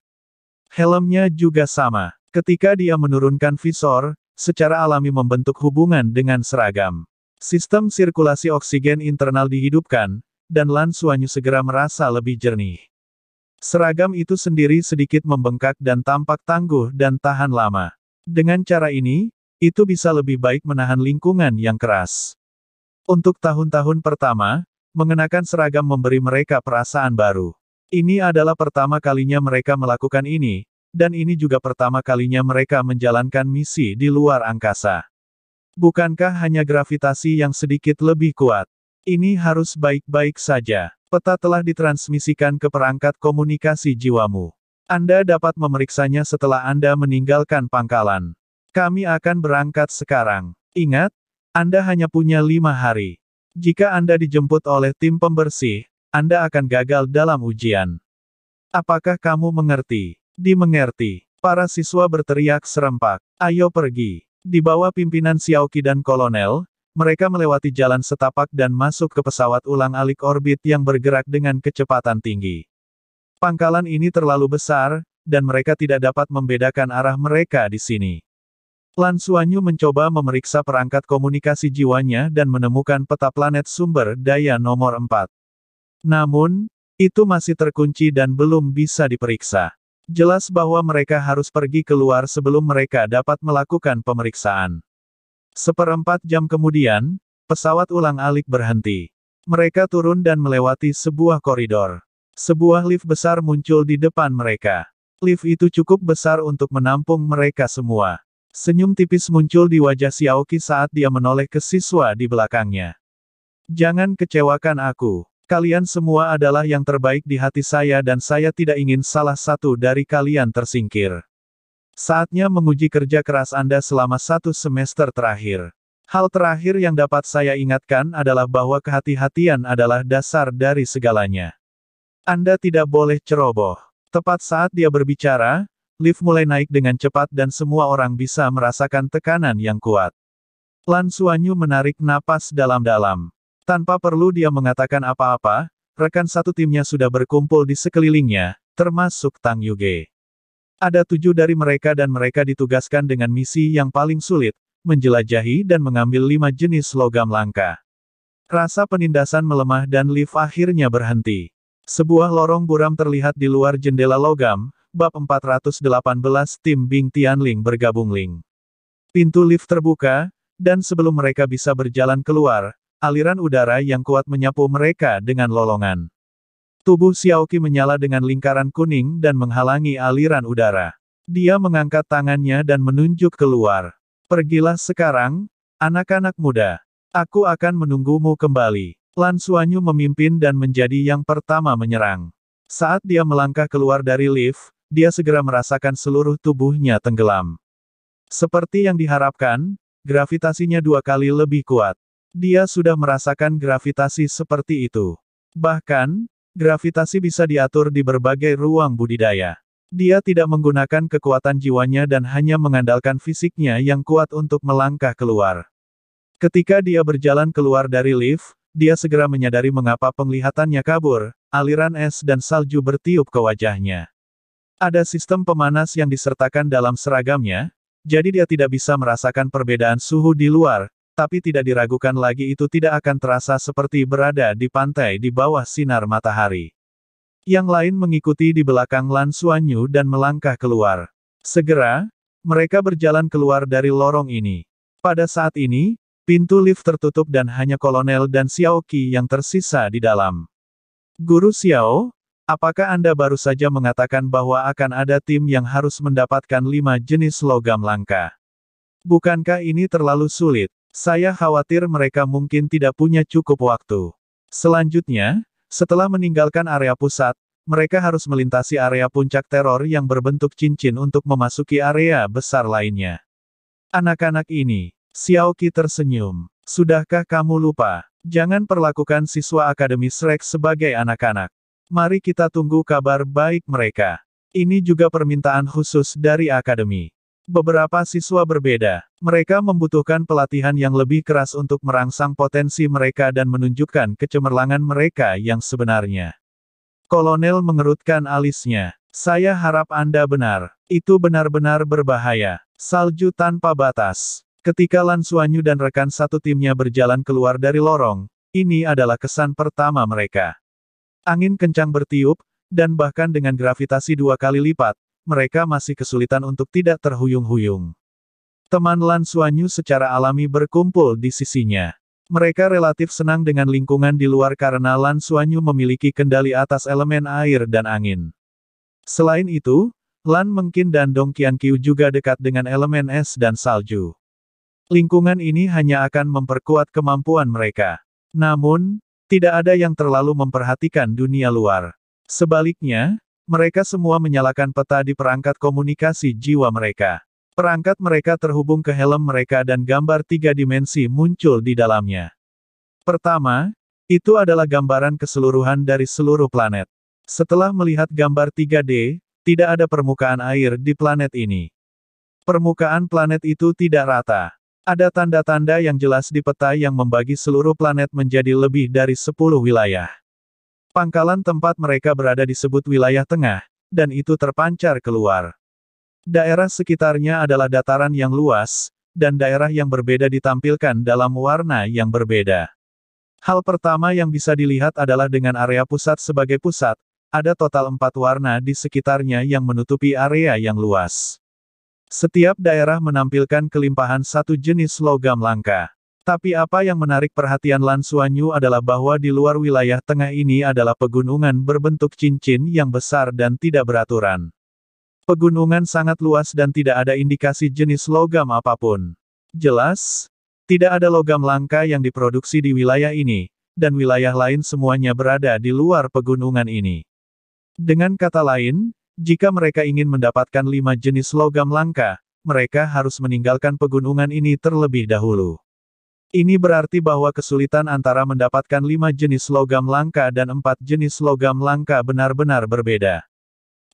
Helmnya juga sama. Ketika dia menurunkan visor, secara alami membentuk hubungan dengan seragam. Sistem sirkulasi oksigen internal dihidupkan, dan Lan segera merasa lebih jernih. Seragam itu sendiri sedikit membengkak dan tampak tangguh dan tahan lama. Dengan cara ini, itu bisa lebih baik menahan lingkungan yang keras. Untuk tahun-tahun pertama, mengenakan seragam memberi mereka perasaan baru. Ini adalah pertama kalinya mereka melakukan ini, dan ini juga pertama kalinya mereka menjalankan misi di luar angkasa. Bukankah hanya gravitasi yang sedikit lebih kuat? Ini harus baik-baik saja. Peta telah ditransmisikan ke perangkat komunikasi jiwamu. Anda dapat memeriksanya setelah Anda meninggalkan pangkalan. Kami akan berangkat sekarang. Ingat, anda hanya punya lima hari. Jika Anda dijemput oleh tim pembersih, Anda akan gagal dalam ujian. Apakah kamu mengerti? Dimengerti. Para siswa berteriak serempak. Ayo pergi. Di bawah pimpinan Xiaoqi dan kolonel, mereka melewati jalan setapak dan masuk ke pesawat ulang-alik orbit yang bergerak dengan kecepatan tinggi. Pangkalan ini terlalu besar, dan mereka tidak dapat membedakan arah mereka di sini. Lan Suanyu mencoba memeriksa perangkat komunikasi jiwanya dan menemukan peta planet sumber daya nomor 4. Namun, itu masih terkunci dan belum bisa diperiksa. Jelas bahwa mereka harus pergi keluar sebelum mereka dapat melakukan pemeriksaan. Seperempat jam kemudian, pesawat ulang alik berhenti. Mereka turun dan melewati sebuah koridor. Sebuah lift besar muncul di depan mereka. Lift itu cukup besar untuk menampung mereka semua. Senyum tipis muncul di wajah Xiaoqi saat dia menoleh ke siswa di belakangnya. Jangan kecewakan aku. Kalian semua adalah yang terbaik di hati saya dan saya tidak ingin salah satu dari kalian tersingkir. Saatnya menguji kerja keras Anda selama satu semester terakhir. Hal terakhir yang dapat saya ingatkan adalah bahwa kehati-hatian adalah dasar dari segalanya. Anda tidak boleh ceroboh. Tepat saat dia berbicara, lift mulai naik dengan cepat dan semua orang bisa merasakan tekanan yang kuat. Lan Suanyu menarik napas dalam-dalam. Tanpa perlu dia mengatakan apa-apa, rekan satu timnya sudah berkumpul di sekelilingnya, termasuk Tang Yuge. Ada tujuh dari mereka dan mereka ditugaskan dengan misi yang paling sulit, menjelajahi dan mengambil lima jenis logam langka. Rasa penindasan melemah dan lift akhirnya berhenti. Sebuah lorong buram terlihat di luar jendela logam, Bab 418 Tim Bing Tianling bergabung Ling. Pintu lift terbuka, dan sebelum mereka bisa berjalan keluar, aliran udara yang kuat menyapu mereka dengan lolongan. Tubuh Xiaoqi menyala dengan lingkaran kuning dan menghalangi aliran udara. Dia mengangkat tangannya dan menunjuk keluar. Pergilah sekarang, anak-anak muda. Aku akan menunggumu kembali. Lan Suanyu memimpin dan menjadi yang pertama menyerang. Saat dia melangkah keluar dari lift, dia segera merasakan seluruh tubuhnya tenggelam. Seperti yang diharapkan, gravitasinya dua kali lebih kuat. Dia sudah merasakan gravitasi seperti itu. Bahkan, gravitasi bisa diatur di berbagai ruang budidaya. Dia tidak menggunakan kekuatan jiwanya dan hanya mengandalkan fisiknya yang kuat untuk melangkah keluar. Ketika dia berjalan keluar dari lift, dia segera menyadari mengapa penglihatannya kabur, aliran es dan salju bertiup ke wajahnya. Ada sistem pemanas yang disertakan dalam seragamnya, jadi dia tidak bisa merasakan perbedaan suhu di luar, tapi tidak diragukan lagi itu tidak akan terasa seperti berada di pantai di bawah sinar matahari. Yang lain mengikuti di belakang Lan Suanyu dan melangkah keluar. Segera, mereka berjalan keluar dari lorong ini. Pada saat ini, pintu lift tertutup dan hanya kolonel dan Xiaoqi yang tersisa di dalam. Guru Xiao, Apakah Anda baru saja mengatakan bahwa akan ada tim yang harus mendapatkan lima jenis logam langka? Bukankah ini terlalu sulit? Saya khawatir mereka mungkin tidak punya cukup waktu. Selanjutnya, setelah meninggalkan area pusat, mereka harus melintasi area puncak teror yang berbentuk cincin untuk memasuki area besar lainnya. Anak-anak ini, Xiao Qi tersenyum. Sudahkah kamu lupa? Jangan perlakukan siswa Akademi Shrek sebagai anak-anak. Mari kita tunggu kabar baik mereka. Ini juga permintaan khusus dari akademi. Beberapa siswa berbeda. Mereka membutuhkan pelatihan yang lebih keras untuk merangsang potensi mereka dan menunjukkan kecemerlangan mereka yang sebenarnya. Kolonel mengerutkan alisnya. Saya harap Anda benar. Itu benar-benar berbahaya. Salju tanpa batas. Ketika Lansuanyu dan rekan satu timnya berjalan keluar dari lorong, ini adalah kesan pertama mereka. Angin kencang bertiup, dan bahkan dengan gravitasi dua kali lipat, mereka masih kesulitan untuk tidak terhuyung-huyung. Teman Lan Suanyu secara alami berkumpul di sisinya. Mereka relatif senang dengan lingkungan di luar karena Lan Suanyu memiliki kendali atas elemen air dan angin. Selain itu, Lan Mengkin dan Dong Qianqiu juga dekat dengan elemen es dan salju. Lingkungan ini hanya akan memperkuat kemampuan mereka. Namun, tidak ada yang terlalu memperhatikan dunia luar. Sebaliknya, mereka semua menyalakan peta di perangkat komunikasi jiwa mereka. Perangkat mereka terhubung ke helm mereka dan gambar tiga dimensi muncul di dalamnya. Pertama, itu adalah gambaran keseluruhan dari seluruh planet. Setelah melihat gambar 3D, tidak ada permukaan air di planet ini. Permukaan planet itu tidak rata. Ada tanda-tanda yang jelas di peta yang membagi seluruh planet menjadi lebih dari 10 wilayah. Pangkalan tempat mereka berada disebut wilayah tengah, dan itu terpancar keluar. Daerah sekitarnya adalah dataran yang luas, dan daerah yang berbeda ditampilkan dalam warna yang berbeda. Hal pertama yang bisa dilihat adalah dengan area pusat sebagai pusat, ada total empat warna di sekitarnya yang menutupi area yang luas. Setiap daerah menampilkan kelimpahan satu jenis logam langka. Tapi apa yang menarik perhatian Lan Suanyu adalah bahwa di luar wilayah tengah ini adalah pegunungan berbentuk cincin yang besar dan tidak beraturan. Pegunungan sangat luas dan tidak ada indikasi jenis logam apapun. Jelas, tidak ada logam langka yang diproduksi di wilayah ini, dan wilayah lain semuanya berada di luar pegunungan ini. Dengan kata lain, jika mereka ingin mendapatkan lima jenis logam langka, mereka harus meninggalkan pegunungan ini terlebih dahulu. Ini berarti bahwa kesulitan antara mendapatkan lima jenis logam langka dan empat jenis logam langka benar-benar berbeda.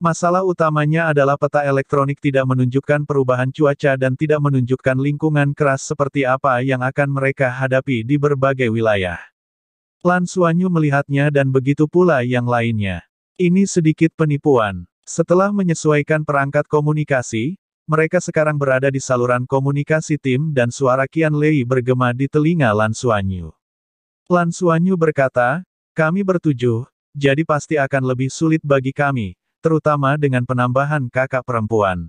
Masalah utamanya adalah peta elektronik tidak menunjukkan perubahan cuaca dan tidak menunjukkan lingkungan keras seperti apa yang akan mereka hadapi di berbagai wilayah. Lan Suanyu melihatnya dan begitu pula yang lainnya. Ini sedikit penipuan. Setelah menyesuaikan perangkat komunikasi, mereka sekarang berada di saluran komunikasi tim dan suara Kian Lei bergema di telinga Lan Suanyu. Lan Suanyu berkata, kami bertujuh, jadi pasti akan lebih sulit bagi kami, terutama dengan penambahan kakak perempuan.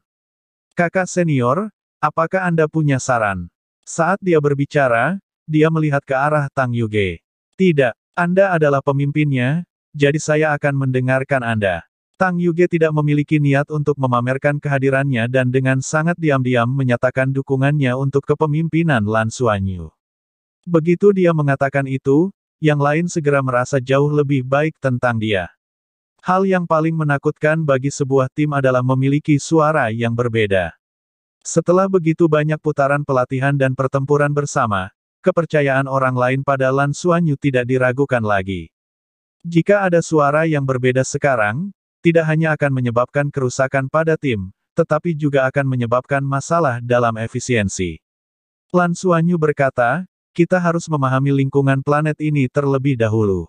Kakak senior, apakah Anda punya saran? Saat dia berbicara, dia melihat ke arah Tang Yuge. Tidak, Anda adalah pemimpinnya, jadi saya akan mendengarkan Anda. Tang Yuge tidak memiliki niat untuk memamerkan kehadirannya dan dengan sangat diam-diam menyatakan dukungannya untuk kepemimpinan Lan Xuanyu. Begitu dia mengatakan itu, yang lain segera merasa jauh lebih baik tentang dia. Hal yang paling menakutkan bagi sebuah tim adalah memiliki suara yang berbeda. Setelah begitu banyak putaran pelatihan dan pertempuran bersama, kepercayaan orang lain pada Lan Xuanyu tidak diragukan lagi. Jika ada suara yang berbeda sekarang, tidak hanya akan menyebabkan kerusakan pada tim, tetapi juga akan menyebabkan masalah dalam efisiensi. Lan Suanyu berkata, kita harus memahami lingkungan planet ini terlebih dahulu.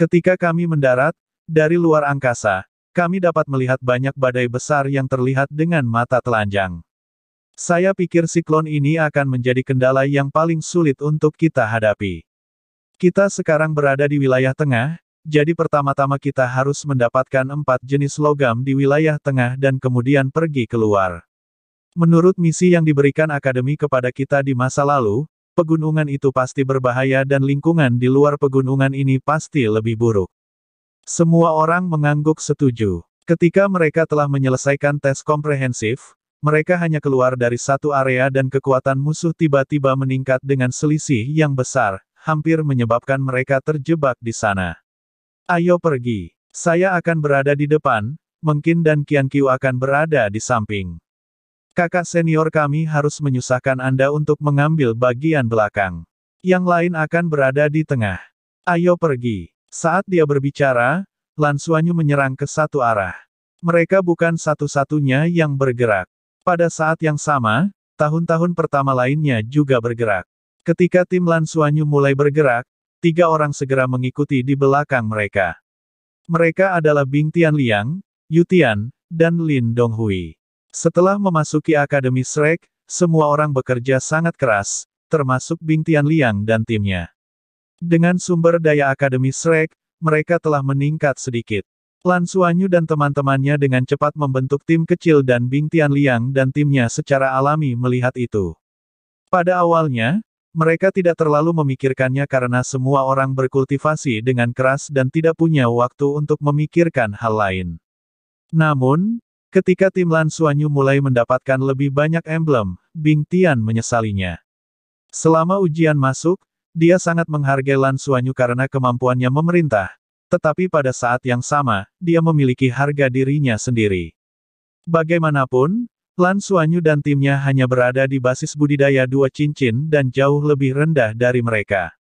Ketika kami mendarat, dari luar angkasa, kami dapat melihat banyak badai besar yang terlihat dengan mata telanjang. Saya pikir siklon ini akan menjadi kendala yang paling sulit untuk kita hadapi. Kita sekarang berada di wilayah tengah, jadi pertama-tama kita harus mendapatkan empat jenis logam di wilayah tengah dan kemudian pergi keluar. Menurut misi yang diberikan akademi kepada kita di masa lalu, pegunungan itu pasti berbahaya dan lingkungan di luar pegunungan ini pasti lebih buruk. Semua orang mengangguk setuju. Ketika mereka telah menyelesaikan tes komprehensif, mereka hanya keluar dari satu area dan kekuatan musuh tiba-tiba meningkat dengan selisih yang besar, hampir menyebabkan mereka terjebak di sana. Ayo pergi. Saya akan berada di depan, mungkin dan Kian Qiu akan berada di samping. Kakak senior kami harus menyusahkan Anda untuk mengambil bagian belakang. Yang lain akan berada di tengah. Ayo pergi. Saat dia berbicara, Lan Lansuanyu menyerang ke satu arah. Mereka bukan satu-satunya yang bergerak. Pada saat yang sama, tahun-tahun pertama lainnya juga bergerak. Ketika tim Lan Lansuanyu mulai bergerak, Tiga orang segera mengikuti di belakang mereka. Mereka adalah Bing Liang, Yu Tian, dan Lin Donghui. Setelah memasuki Akademi Shrek, semua orang bekerja sangat keras, termasuk Bing Liang dan timnya. Dengan sumber daya Akademi Shrek, mereka telah meningkat sedikit. Lan Suanyu dan teman-temannya dengan cepat membentuk tim kecil dan Bing Liang dan timnya secara alami melihat itu. Pada awalnya, mereka tidak terlalu memikirkannya karena semua orang berkultivasi dengan keras dan tidak punya waktu untuk memikirkan hal lain. Namun, ketika tim Lan Suanyu mulai mendapatkan lebih banyak emblem, Bing Tian menyesalinya. Selama ujian masuk, dia sangat menghargai Lan Suanyu karena kemampuannya memerintah, tetapi pada saat yang sama, dia memiliki harga dirinya sendiri. Bagaimanapun, Lan Suanyu dan timnya hanya berada di basis budidaya dua cincin dan jauh lebih rendah dari mereka.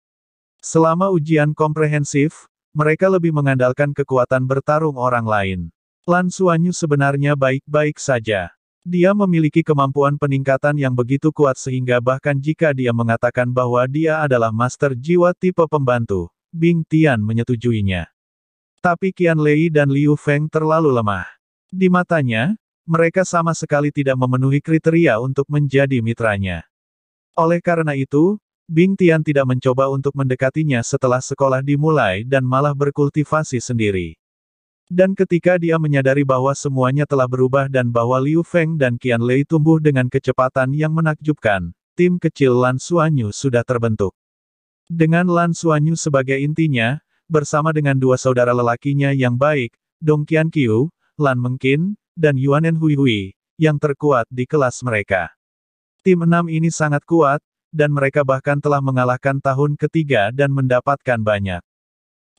Selama ujian komprehensif, mereka lebih mengandalkan kekuatan bertarung orang lain. Lan Suanyu sebenarnya baik-baik saja. Dia memiliki kemampuan peningkatan yang begitu kuat sehingga bahkan jika dia mengatakan bahwa dia adalah master jiwa tipe pembantu, Bing Tian menyetujuinya. Tapi Qian Lei dan Liu Feng terlalu lemah. Di matanya, mereka sama sekali tidak memenuhi kriteria untuk menjadi mitranya. Oleh karena itu, Bing Tian tidak mencoba untuk mendekatinya setelah sekolah dimulai dan malah berkultivasi sendiri. Dan ketika dia menyadari bahwa semuanya telah berubah dan bahwa Liu Feng dan Qian Lei tumbuh dengan kecepatan yang menakjubkan, tim kecil Lan Suanyu sudah terbentuk. Dengan Lan Suanyu sebagai intinya, bersama dengan dua saudara lelakinya yang baik, Dong Qian Qiu, Lan Mengqin, dan Yuanen Hui-Hui, yang terkuat di kelas mereka. Tim enam ini sangat kuat, dan mereka bahkan telah mengalahkan tahun ketiga dan mendapatkan banyak.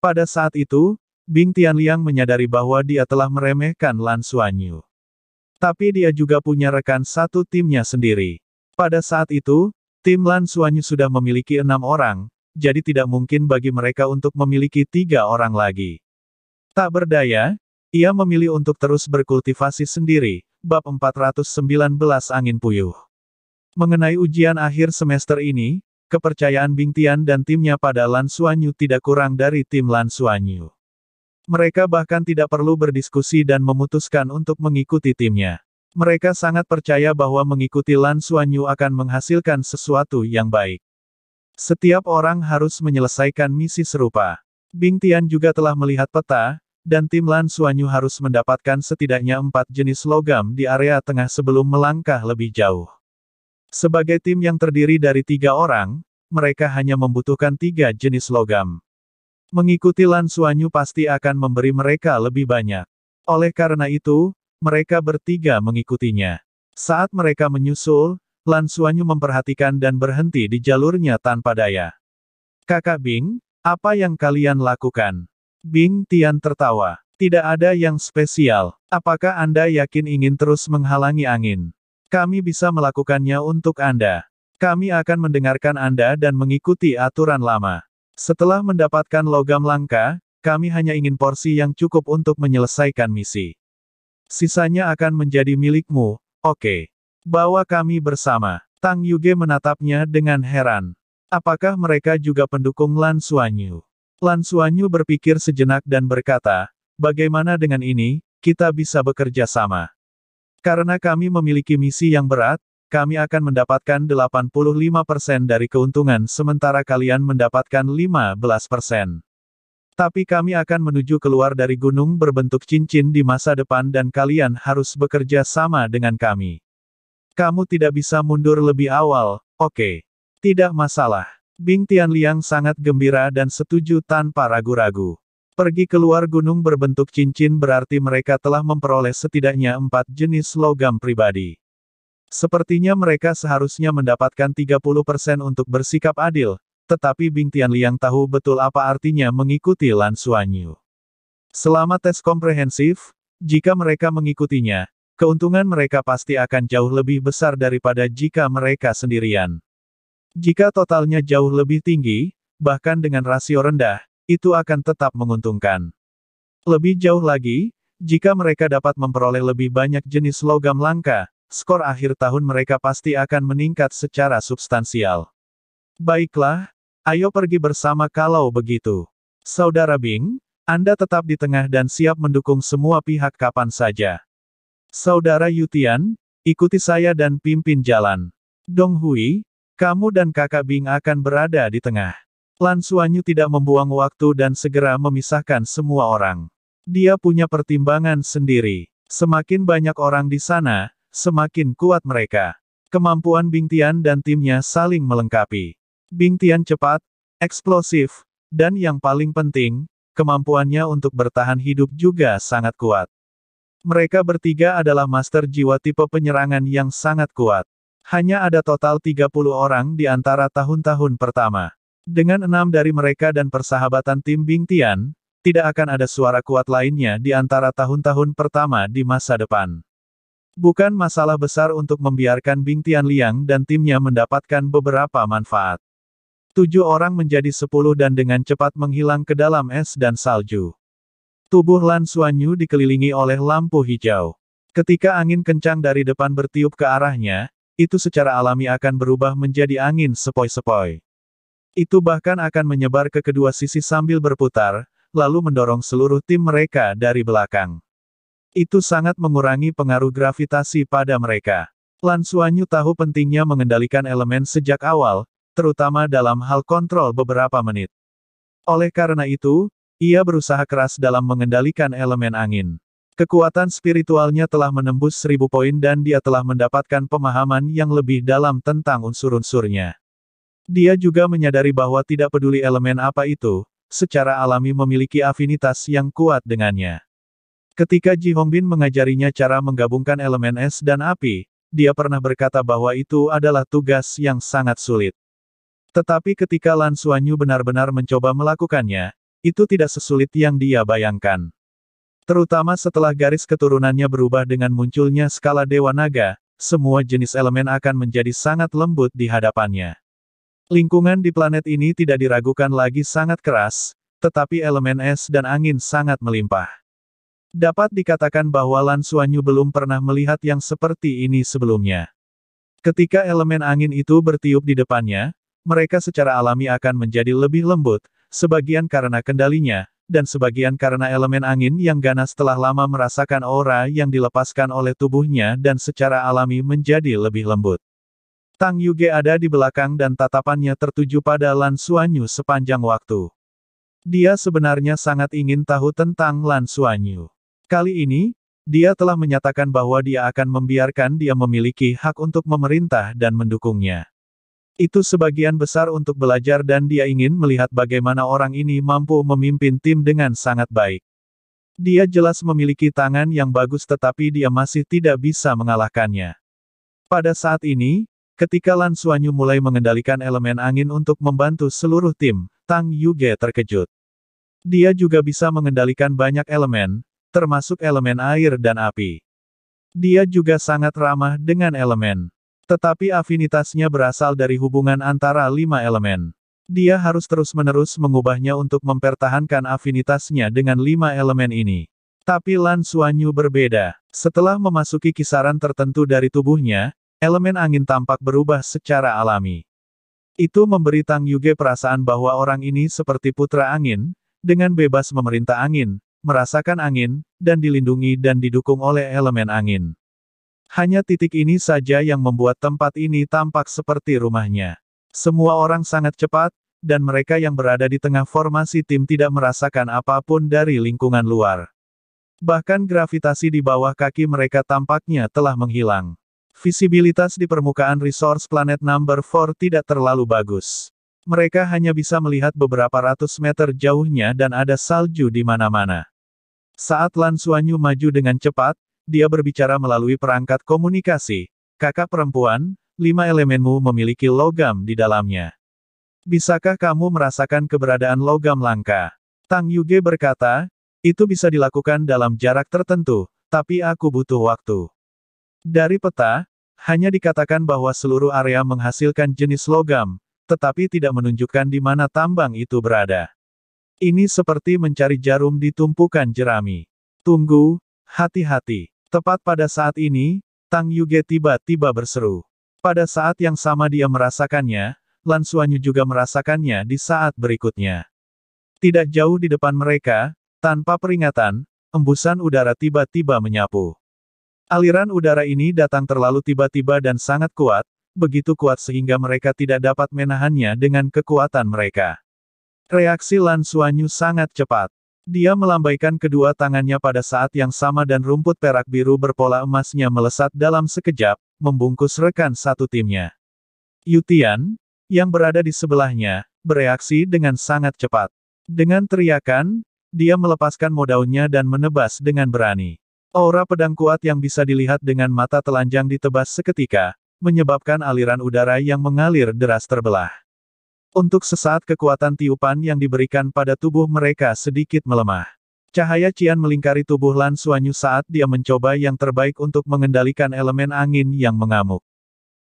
Pada saat itu, Bing Tianliang menyadari bahwa dia telah meremehkan Lan Suanyu. Tapi dia juga punya rekan satu timnya sendiri. Pada saat itu, tim Lan Suanyu sudah memiliki enam orang, jadi tidak mungkin bagi mereka untuk memiliki tiga orang lagi. Tak berdaya, ia memilih untuk terus berkultivasi sendiri. Bab 419 Angin Puyuh Mengenai ujian akhir semester ini, kepercayaan Bing Tian dan timnya pada Lan Suanyu tidak kurang dari tim Lan Suanyu. Mereka bahkan tidak perlu berdiskusi dan memutuskan untuk mengikuti timnya. Mereka sangat percaya bahwa mengikuti Lan Suanyu akan menghasilkan sesuatu yang baik. Setiap orang harus menyelesaikan misi serupa. Bing Tian juga telah melihat peta, dan tim Lan Suanyu harus mendapatkan setidaknya empat jenis logam di area tengah sebelum melangkah lebih jauh. Sebagai tim yang terdiri dari tiga orang, mereka hanya membutuhkan tiga jenis logam. Mengikuti Lan Suanyu pasti akan memberi mereka lebih banyak. Oleh karena itu, mereka bertiga mengikutinya. Saat mereka menyusul, Lan Suanyu memperhatikan dan berhenti di jalurnya tanpa daya. Kakak Bing, apa yang kalian lakukan? Bing Tian tertawa. Tidak ada yang spesial. Apakah Anda yakin ingin terus menghalangi angin? Kami bisa melakukannya untuk Anda. Kami akan mendengarkan Anda dan mengikuti aturan lama. Setelah mendapatkan logam langka, kami hanya ingin porsi yang cukup untuk menyelesaikan misi. Sisanya akan menjadi milikmu, oke. Okay. Bawa kami bersama. Tang Yuge menatapnya dengan heran. Apakah mereka juga pendukung Lan Suanyu? Lan Suanyu berpikir sejenak dan berkata, bagaimana dengan ini, kita bisa bekerja sama. Karena kami memiliki misi yang berat, kami akan mendapatkan 85% dari keuntungan sementara kalian mendapatkan 15%. Tapi kami akan menuju keluar dari gunung berbentuk cincin di masa depan dan kalian harus bekerja sama dengan kami. Kamu tidak bisa mundur lebih awal, oke. Okay. Tidak masalah. Bing Tianliang sangat gembira dan setuju tanpa ragu-ragu. Pergi keluar gunung berbentuk cincin berarti mereka telah memperoleh setidaknya empat jenis logam pribadi. Sepertinya mereka seharusnya mendapatkan 30% untuk bersikap adil, tetapi Bing Tianliang tahu betul apa artinya mengikuti Lan Xuanyu. Selama tes komprehensif, jika mereka mengikutinya, keuntungan mereka pasti akan jauh lebih besar daripada jika mereka sendirian. Jika totalnya jauh lebih tinggi, bahkan dengan rasio rendah, itu akan tetap menguntungkan. Lebih jauh lagi, jika mereka dapat memperoleh lebih banyak jenis logam langka, skor akhir tahun mereka pasti akan meningkat secara substansial. Baiklah, ayo pergi bersama kalau begitu. Saudara Bing, Anda tetap di tengah dan siap mendukung semua pihak kapan saja. Saudara Yutian, ikuti saya dan pimpin jalan. Dong Hui, kamu dan kakak Bing akan berada di tengah. Lan Suanyu tidak membuang waktu dan segera memisahkan semua orang. Dia punya pertimbangan sendiri. Semakin banyak orang di sana, semakin kuat mereka. Kemampuan Bing Tian dan timnya saling melengkapi. Bing Tian cepat, eksplosif, dan yang paling penting, kemampuannya untuk bertahan hidup juga sangat kuat. Mereka bertiga adalah master jiwa tipe penyerangan yang sangat kuat. Hanya ada total 30 orang di antara tahun-tahun pertama. Dengan enam dari mereka dan persahabatan tim Bing Tian, tidak akan ada suara kuat lainnya di antara tahun-tahun pertama di masa depan. Bukan masalah besar untuk membiarkan Bing Tian Liang dan timnya mendapatkan beberapa manfaat. Tujuh orang menjadi sepuluh dan dengan cepat menghilang ke dalam es dan salju. Tubuh Lan Suanyu dikelilingi oleh lampu hijau. Ketika angin kencang dari depan bertiup ke arahnya, itu secara alami akan berubah menjadi angin sepoi-sepoi. Itu bahkan akan menyebar ke kedua sisi sambil berputar, lalu mendorong seluruh tim mereka dari belakang. Itu sangat mengurangi pengaruh gravitasi pada mereka. Lan Suanyu tahu pentingnya mengendalikan elemen sejak awal, terutama dalam hal kontrol beberapa menit. Oleh karena itu, ia berusaha keras dalam mengendalikan elemen angin. Kekuatan spiritualnya telah menembus seribu poin dan dia telah mendapatkan pemahaman yang lebih dalam tentang unsur-unsurnya. Dia juga menyadari bahwa tidak peduli elemen apa itu, secara alami memiliki afinitas yang kuat dengannya. Ketika Ji Hongbin mengajarinya cara menggabungkan elemen es dan api, dia pernah berkata bahwa itu adalah tugas yang sangat sulit. Tetapi ketika Lan Suanyu benar-benar mencoba melakukannya, itu tidak sesulit yang dia bayangkan. Terutama setelah garis keturunannya berubah dengan munculnya skala Dewa Naga, semua jenis elemen akan menjadi sangat lembut di hadapannya. Lingkungan di planet ini tidak diragukan lagi sangat keras, tetapi elemen es dan angin sangat melimpah. Dapat dikatakan bahwa Lan Suanyu belum pernah melihat yang seperti ini sebelumnya. Ketika elemen angin itu bertiup di depannya, mereka secara alami akan menjadi lebih lembut, sebagian karena kendalinya, dan sebagian karena elemen angin yang ganas telah lama merasakan aura yang dilepaskan oleh tubuhnya dan secara alami menjadi lebih lembut. Tang Yuge ada di belakang dan tatapannya tertuju pada Lan Suanyu sepanjang waktu. Dia sebenarnya sangat ingin tahu tentang Lan Suanyu. Kali ini, dia telah menyatakan bahwa dia akan membiarkan dia memiliki hak untuk memerintah dan mendukungnya. Itu sebagian besar untuk belajar dan dia ingin melihat bagaimana orang ini mampu memimpin tim dengan sangat baik. Dia jelas memiliki tangan yang bagus tetapi dia masih tidak bisa mengalahkannya. Pada saat ini, ketika Lan Suanyu mulai mengendalikan elemen angin untuk membantu seluruh tim, Tang Yuge terkejut. Dia juga bisa mengendalikan banyak elemen, termasuk elemen air dan api. Dia juga sangat ramah dengan elemen. Tetapi afinitasnya berasal dari hubungan antara lima elemen. Dia harus terus-menerus mengubahnya untuk mempertahankan afinitasnya dengan lima elemen ini. Tapi Lan Suanyu berbeda. Setelah memasuki kisaran tertentu dari tubuhnya, elemen angin tampak berubah secara alami. Itu memberi Tang Yuge perasaan bahwa orang ini seperti putra angin, dengan bebas memerintah angin, merasakan angin, dan dilindungi dan didukung oleh elemen angin. Hanya titik ini saja yang membuat tempat ini tampak seperti rumahnya. Semua orang sangat cepat, dan mereka yang berada di tengah formasi tim tidak merasakan apapun dari lingkungan luar. Bahkan gravitasi di bawah kaki mereka tampaknya telah menghilang. Visibilitas di permukaan resource planet number 4 tidak terlalu bagus. Mereka hanya bisa melihat beberapa ratus meter jauhnya dan ada salju di mana-mana. Saat Lan Suanyu maju dengan cepat, dia berbicara melalui perangkat komunikasi. Kakak perempuan, lima elemenmu memiliki logam di dalamnya. Bisakah kamu merasakan keberadaan logam langka? Tang Yuge berkata, itu bisa dilakukan dalam jarak tertentu, tapi aku butuh waktu. Dari peta, hanya dikatakan bahwa seluruh area menghasilkan jenis logam, tetapi tidak menunjukkan di mana tambang itu berada. Ini seperti mencari jarum di tumpukan jerami. Tunggu, hati-hati. Tepat pada saat ini, Tang Yuge tiba-tiba berseru. Pada saat yang sama dia merasakannya, Lan Suanyu juga merasakannya di saat berikutnya. Tidak jauh di depan mereka, tanpa peringatan, embusan udara tiba-tiba menyapu. Aliran udara ini datang terlalu tiba-tiba dan sangat kuat, begitu kuat sehingga mereka tidak dapat menahannya dengan kekuatan mereka. Reaksi Lan Suanyu sangat cepat. Dia melambaikan kedua tangannya pada saat yang sama dan rumput perak biru berpola emasnya melesat dalam sekejap, membungkus rekan satu timnya. Yutian, yang berada di sebelahnya, bereaksi dengan sangat cepat. Dengan teriakan, dia melepaskan modaunnya dan menebas dengan berani. Aura pedang kuat yang bisa dilihat dengan mata telanjang ditebas seketika, menyebabkan aliran udara yang mengalir deras terbelah. Untuk sesaat kekuatan tiupan yang diberikan pada tubuh mereka sedikit melemah. Cahaya Cian melingkari tubuh Lan Suanyu saat dia mencoba yang terbaik untuk mengendalikan elemen angin yang mengamuk.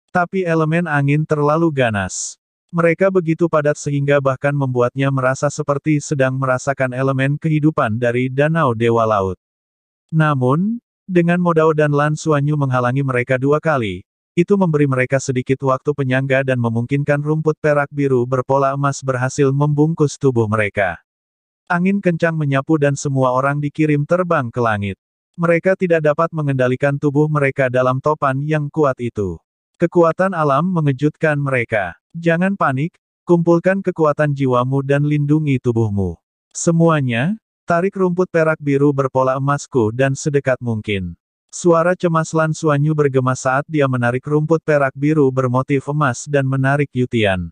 Tapi elemen angin terlalu ganas. Mereka begitu padat sehingga bahkan membuatnya merasa seperti sedang merasakan elemen kehidupan dari danau dewa laut. Namun, dengan Modao dan Lan Suanyu menghalangi mereka dua kali, itu memberi mereka sedikit waktu penyangga dan memungkinkan rumput perak biru berpola emas berhasil membungkus tubuh mereka. Angin kencang menyapu dan semua orang dikirim terbang ke langit. Mereka tidak dapat mengendalikan tubuh mereka dalam topan yang kuat itu. Kekuatan alam mengejutkan mereka. Jangan panik, kumpulkan kekuatan jiwamu dan lindungi tubuhmu. Semuanya, tarik rumput perak biru berpola emasku dan sedekat mungkin. Suara cemas Lan Suanyu bergema saat dia menarik rumput perak biru bermotif emas dan menarik Yutian.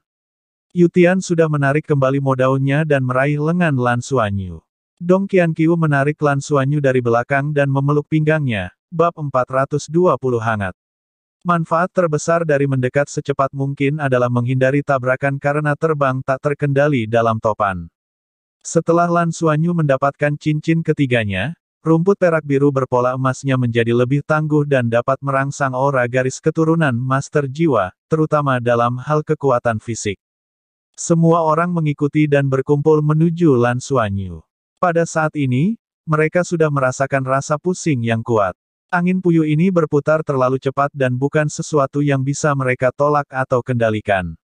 Yutian sudah menarik kembali modaunnya dan meraih lengan Lan Suanyu. Dong Qianqiu menarik Lan Suanyu dari belakang dan memeluk pinggangnya, bab 420 hangat. Manfaat terbesar dari mendekat secepat mungkin adalah menghindari tabrakan karena terbang tak terkendali dalam topan. Setelah Lan Suanyu mendapatkan cincin ketiganya, Rumput perak biru berpola emasnya menjadi lebih tangguh dan dapat merangsang aura garis keturunan Master Jiwa, terutama dalam hal kekuatan fisik. Semua orang mengikuti dan berkumpul menuju Lan Suanyu. Pada saat ini, mereka sudah merasakan rasa pusing yang kuat. Angin puyuh ini berputar terlalu cepat dan bukan sesuatu yang bisa mereka tolak atau kendalikan.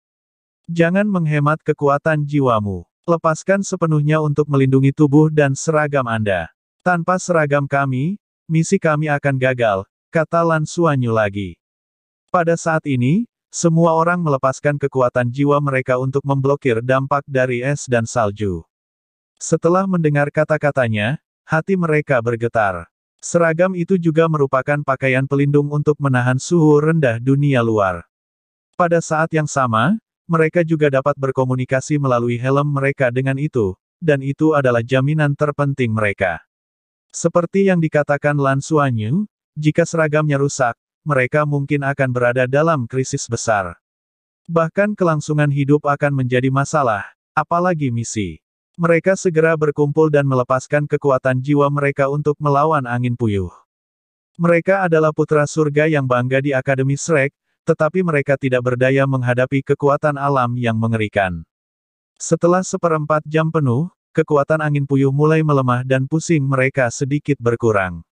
Jangan menghemat kekuatan jiwamu. Lepaskan sepenuhnya untuk melindungi tubuh dan seragam Anda. Tanpa seragam kami, misi kami akan gagal, kata Lan Suanyu lagi. Pada saat ini, semua orang melepaskan kekuatan jiwa mereka untuk memblokir dampak dari es dan salju. Setelah mendengar kata-katanya, hati mereka bergetar. Seragam itu juga merupakan pakaian pelindung untuk menahan suhu rendah dunia luar. Pada saat yang sama, mereka juga dapat berkomunikasi melalui helm mereka dengan itu, dan itu adalah jaminan terpenting mereka. Seperti yang dikatakan Lan jika seragamnya rusak, mereka mungkin akan berada dalam krisis besar. Bahkan kelangsungan hidup akan menjadi masalah, apalagi misi. Mereka segera berkumpul dan melepaskan kekuatan jiwa mereka untuk melawan angin puyuh. Mereka adalah putra surga yang bangga di Akademi Shrek, tetapi mereka tidak berdaya menghadapi kekuatan alam yang mengerikan. Setelah seperempat jam penuh, kekuatan angin puyuh mulai melemah dan pusing mereka sedikit berkurang.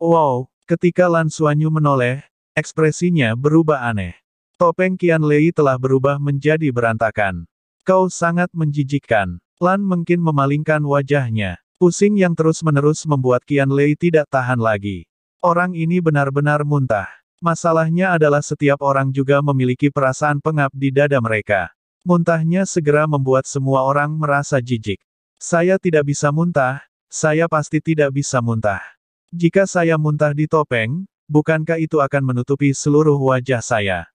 Wow, ketika Lan Suanyu menoleh, ekspresinya berubah aneh. Topeng Kian Lei telah berubah menjadi berantakan. Kau sangat menjijikkan. Lan mungkin memalingkan wajahnya. Pusing yang terus-menerus membuat Kian Lei tidak tahan lagi. Orang ini benar-benar muntah. Masalahnya adalah setiap orang juga memiliki perasaan pengap di dada mereka. Muntahnya segera membuat semua orang merasa jijik. Saya tidak bisa muntah, saya pasti tidak bisa muntah. Jika saya muntah di topeng, bukankah itu akan menutupi seluruh wajah saya?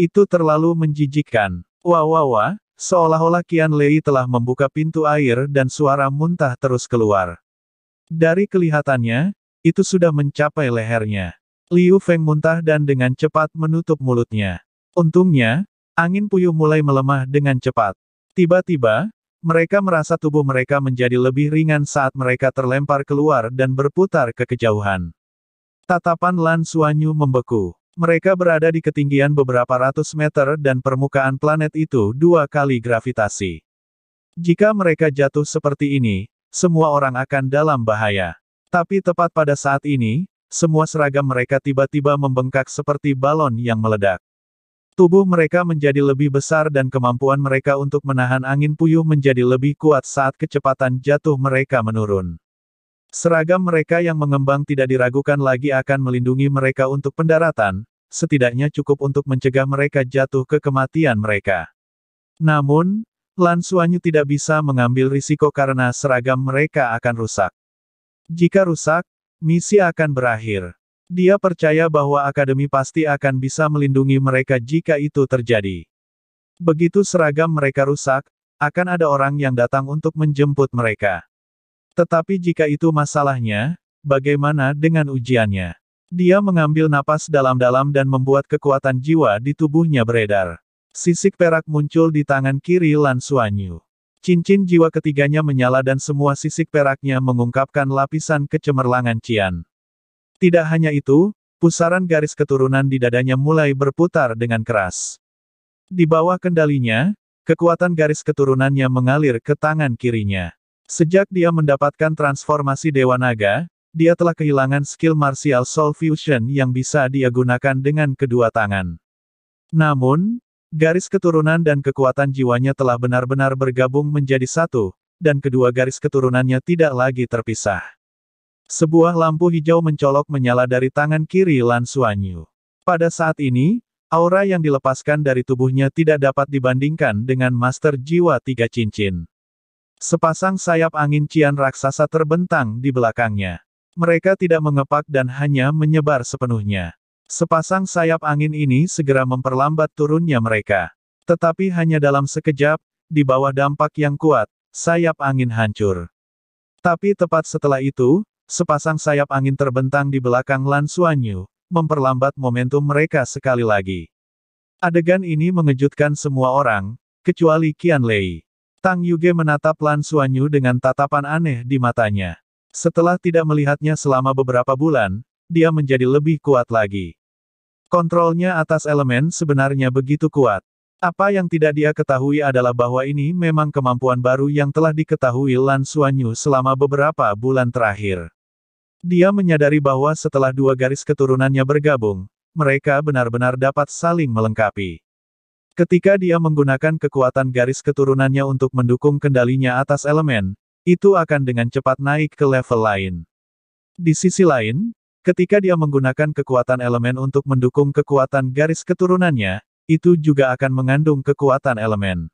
Itu terlalu menjijikkan. Wah wah wah, seolah-olah Kian Lei telah membuka pintu air dan suara muntah terus keluar. Dari kelihatannya, itu sudah mencapai lehernya. Liu Feng muntah dan dengan cepat menutup mulutnya. Untungnya, angin puyuh mulai melemah dengan cepat. Tiba-tiba, mereka merasa tubuh mereka menjadi lebih ringan saat mereka terlempar keluar dan berputar ke kejauhan. Tatapan Lan Suanyu membeku. Mereka berada di ketinggian beberapa ratus meter dan permukaan planet itu dua kali gravitasi. Jika mereka jatuh seperti ini, semua orang akan dalam bahaya. Tapi tepat pada saat ini, semua seragam mereka tiba-tiba membengkak seperti balon yang meledak. Tubuh mereka menjadi lebih besar dan kemampuan mereka untuk menahan angin puyuh menjadi lebih kuat saat kecepatan jatuh mereka menurun. Seragam mereka yang mengembang tidak diragukan lagi akan melindungi mereka untuk pendaratan, setidaknya cukup untuk mencegah mereka jatuh ke kematian mereka. Namun, Lan Suanyu tidak bisa mengambil risiko karena seragam mereka akan rusak. Jika rusak, misi akan berakhir. Dia percaya bahwa akademi pasti akan bisa melindungi mereka jika itu terjadi. Begitu seragam mereka rusak, akan ada orang yang datang untuk menjemput mereka. Tetapi jika itu masalahnya, bagaimana dengan ujiannya? Dia mengambil napas dalam-dalam dan membuat kekuatan jiwa di tubuhnya beredar. Sisik perak muncul di tangan kiri Lan Suanyu. Cincin jiwa ketiganya menyala dan semua sisik peraknya mengungkapkan lapisan kecemerlangan Cian. Tidak hanya itu, pusaran garis keturunan di dadanya mulai berputar dengan keras. Di bawah kendalinya, kekuatan garis keturunannya mengalir ke tangan kirinya. Sejak dia mendapatkan transformasi Dewa Naga, dia telah kehilangan skill martial soul fusion yang bisa dia gunakan dengan kedua tangan. Namun, garis keturunan dan kekuatan jiwanya telah benar-benar bergabung menjadi satu, dan kedua garis keturunannya tidak lagi terpisah. Sebuah lampu hijau mencolok menyala dari tangan kiri Lan Suanyu. Pada saat ini, aura yang dilepaskan dari tubuhnya tidak dapat dibandingkan dengan Master Jiwa Tiga Cincin. Sepasang sayap angin cian raksasa terbentang di belakangnya. Mereka tidak mengepak dan hanya menyebar sepenuhnya. Sepasang sayap angin ini segera memperlambat turunnya mereka. Tetapi hanya dalam sekejap, di bawah dampak yang kuat, sayap angin hancur. Tapi tepat setelah itu, Sepasang sayap angin terbentang di belakang Lan Xuanyu, memperlambat momentum mereka sekali lagi. Adegan ini mengejutkan semua orang, kecuali Qian Lei. Tang Yuge menatap Lan Xuanyu dengan tatapan aneh di matanya. Setelah tidak melihatnya selama beberapa bulan, dia menjadi lebih kuat lagi. Kontrolnya atas elemen sebenarnya begitu kuat. Apa yang tidak dia ketahui adalah bahwa ini memang kemampuan baru yang telah diketahui Lan Xuanyu selama beberapa bulan terakhir. Dia menyadari bahwa setelah dua garis keturunannya bergabung, mereka benar-benar dapat saling melengkapi. Ketika dia menggunakan kekuatan garis keturunannya untuk mendukung kendalinya atas elemen, itu akan dengan cepat naik ke level lain. Di sisi lain, ketika dia menggunakan kekuatan elemen untuk mendukung kekuatan garis keturunannya, itu juga akan mengandung kekuatan elemen.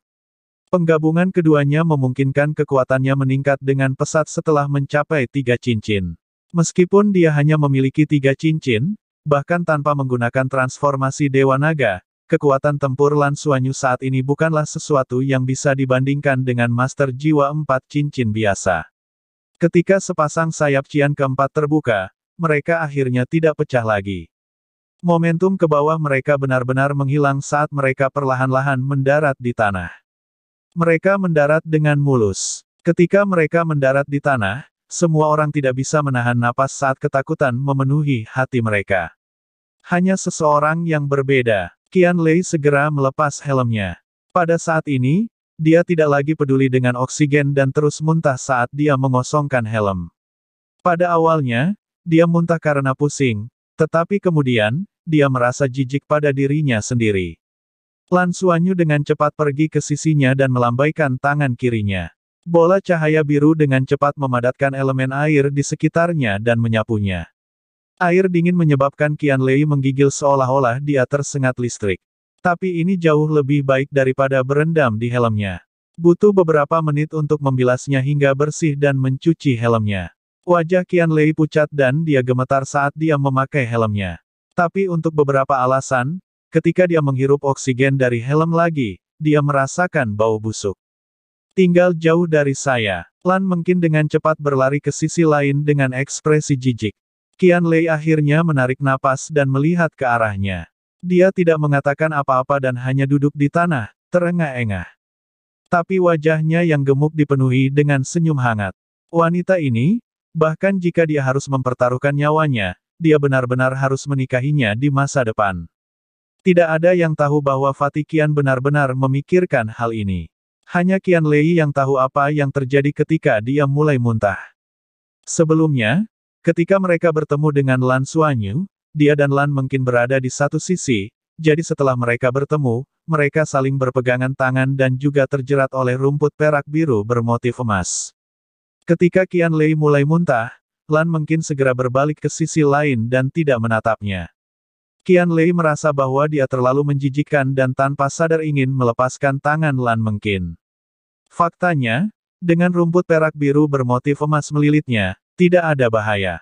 Penggabungan keduanya memungkinkan kekuatannya meningkat dengan pesat setelah mencapai tiga cincin. Meskipun dia hanya memiliki tiga cincin, bahkan tanpa menggunakan transformasi Dewa Naga, kekuatan tempur Lan Suanyu saat ini bukanlah sesuatu yang bisa dibandingkan dengan Master Jiwa empat cincin biasa. Ketika sepasang sayap Cian keempat terbuka, mereka akhirnya tidak pecah lagi. Momentum ke bawah mereka benar-benar menghilang saat mereka perlahan-lahan mendarat di tanah. Mereka mendarat dengan mulus. Ketika mereka mendarat di tanah, semua orang tidak bisa menahan napas saat ketakutan memenuhi hati mereka. Hanya seseorang yang berbeda. Kian Lei segera melepas helmnya. Pada saat ini, dia tidak lagi peduli dengan oksigen dan terus muntah saat dia mengosongkan helm. Pada awalnya, dia muntah karena pusing, tetapi kemudian, dia merasa jijik pada dirinya sendiri. Lan Suanyu dengan cepat pergi ke sisinya dan melambaikan tangan kirinya. Bola cahaya biru dengan cepat memadatkan elemen air di sekitarnya dan menyapunya. Air dingin menyebabkan Kian Lei menggigil seolah-olah dia tersengat listrik. Tapi ini jauh lebih baik daripada berendam di helmnya. Butuh beberapa menit untuk membilasnya hingga bersih dan mencuci helmnya. Wajah Kian Lei pucat dan dia gemetar saat dia memakai helmnya. Tapi untuk beberapa alasan, ketika dia menghirup oksigen dari helm lagi, dia merasakan bau busuk. Tinggal jauh dari saya. Lan mungkin dengan cepat berlari ke sisi lain dengan ekspresi jijik. Kian Lei akhirnya menarik napas dan melihat ke arahnya. Dia tidak mengatakan apa-apa dan hanya duduk di tanah, terengah-engah. Tapi wajahnya yang gemuk dipenuhi dengan senyum hangat. Wanita ini, bahkan jika dia harus mempertaruhkan nyawanya, dia benar-benar harus menikahinya di masa depan. Tidak ada yang tahu bahwa Fatikian benar-benar memikirkan hal ini. Hanya Kian Lei yang tahu apa yang terjadi ketika dia mulai muntah. Sebelumnya, ketika mereka bertemu dengan Lan Suanyu, dia dan Lan mungkin berada di satu sisi, jadi setelah mereka bertemu, mereka saling berpegangan tangan dan juga terjerat oleh rumput perak biru bermotif emas. Ketika Kian Lei mulai muntah, Lan mungkin segera berbalik ke sisi lain dan tidak menatapnya. Kian Lei merasa bahwa dia terlalu menjijikan dan tanpa sadar ingin melepaskan tangan Lan Mengkin. Faktanya, dengan rumput perak biru bermotif emas melilitnya, tidak ada bahaya.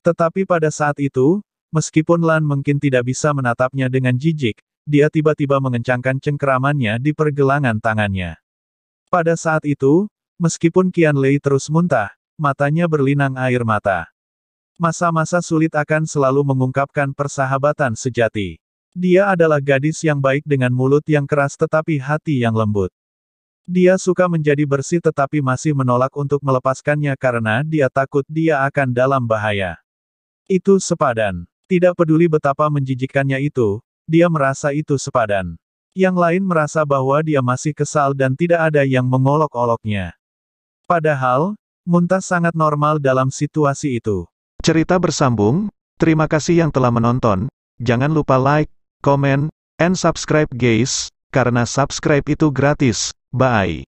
Tetapi pada saat itu, meskipun Lan Mengkin tidak bisa menatapnya dengan jijik, dia tiba-tiba mengencangkan cengkeramannya di pergelangan tangannya. Pada saat itu, meskipun Kian Lei terus muntah, matanya berlinang air mata. Masa-masa sulit akan selalu mengungkapkan persahabatan sejati. Dia adalah gadis yang baik dengan mulut yang keras tetapi hati yang lembut. Dia suka menjadi bersih tetapi masih menolak untuk melepaskannya karena dia takut dia akan dalam bahaya. Itu sepadan. Tidak peduli betapa menjijikannya itu, dia merasa itu sepadan. Yang lain merasa bahwa dia masih kesal dan tidak ada yang mengolok-oloknya. Padahal, Muntah sangat normal dalam situasi itu. Cerita bersambung, terima kasih yang telah menonton, jangan lupa like, comment, and subscribe guys, karena subscribe itu gratis, bye.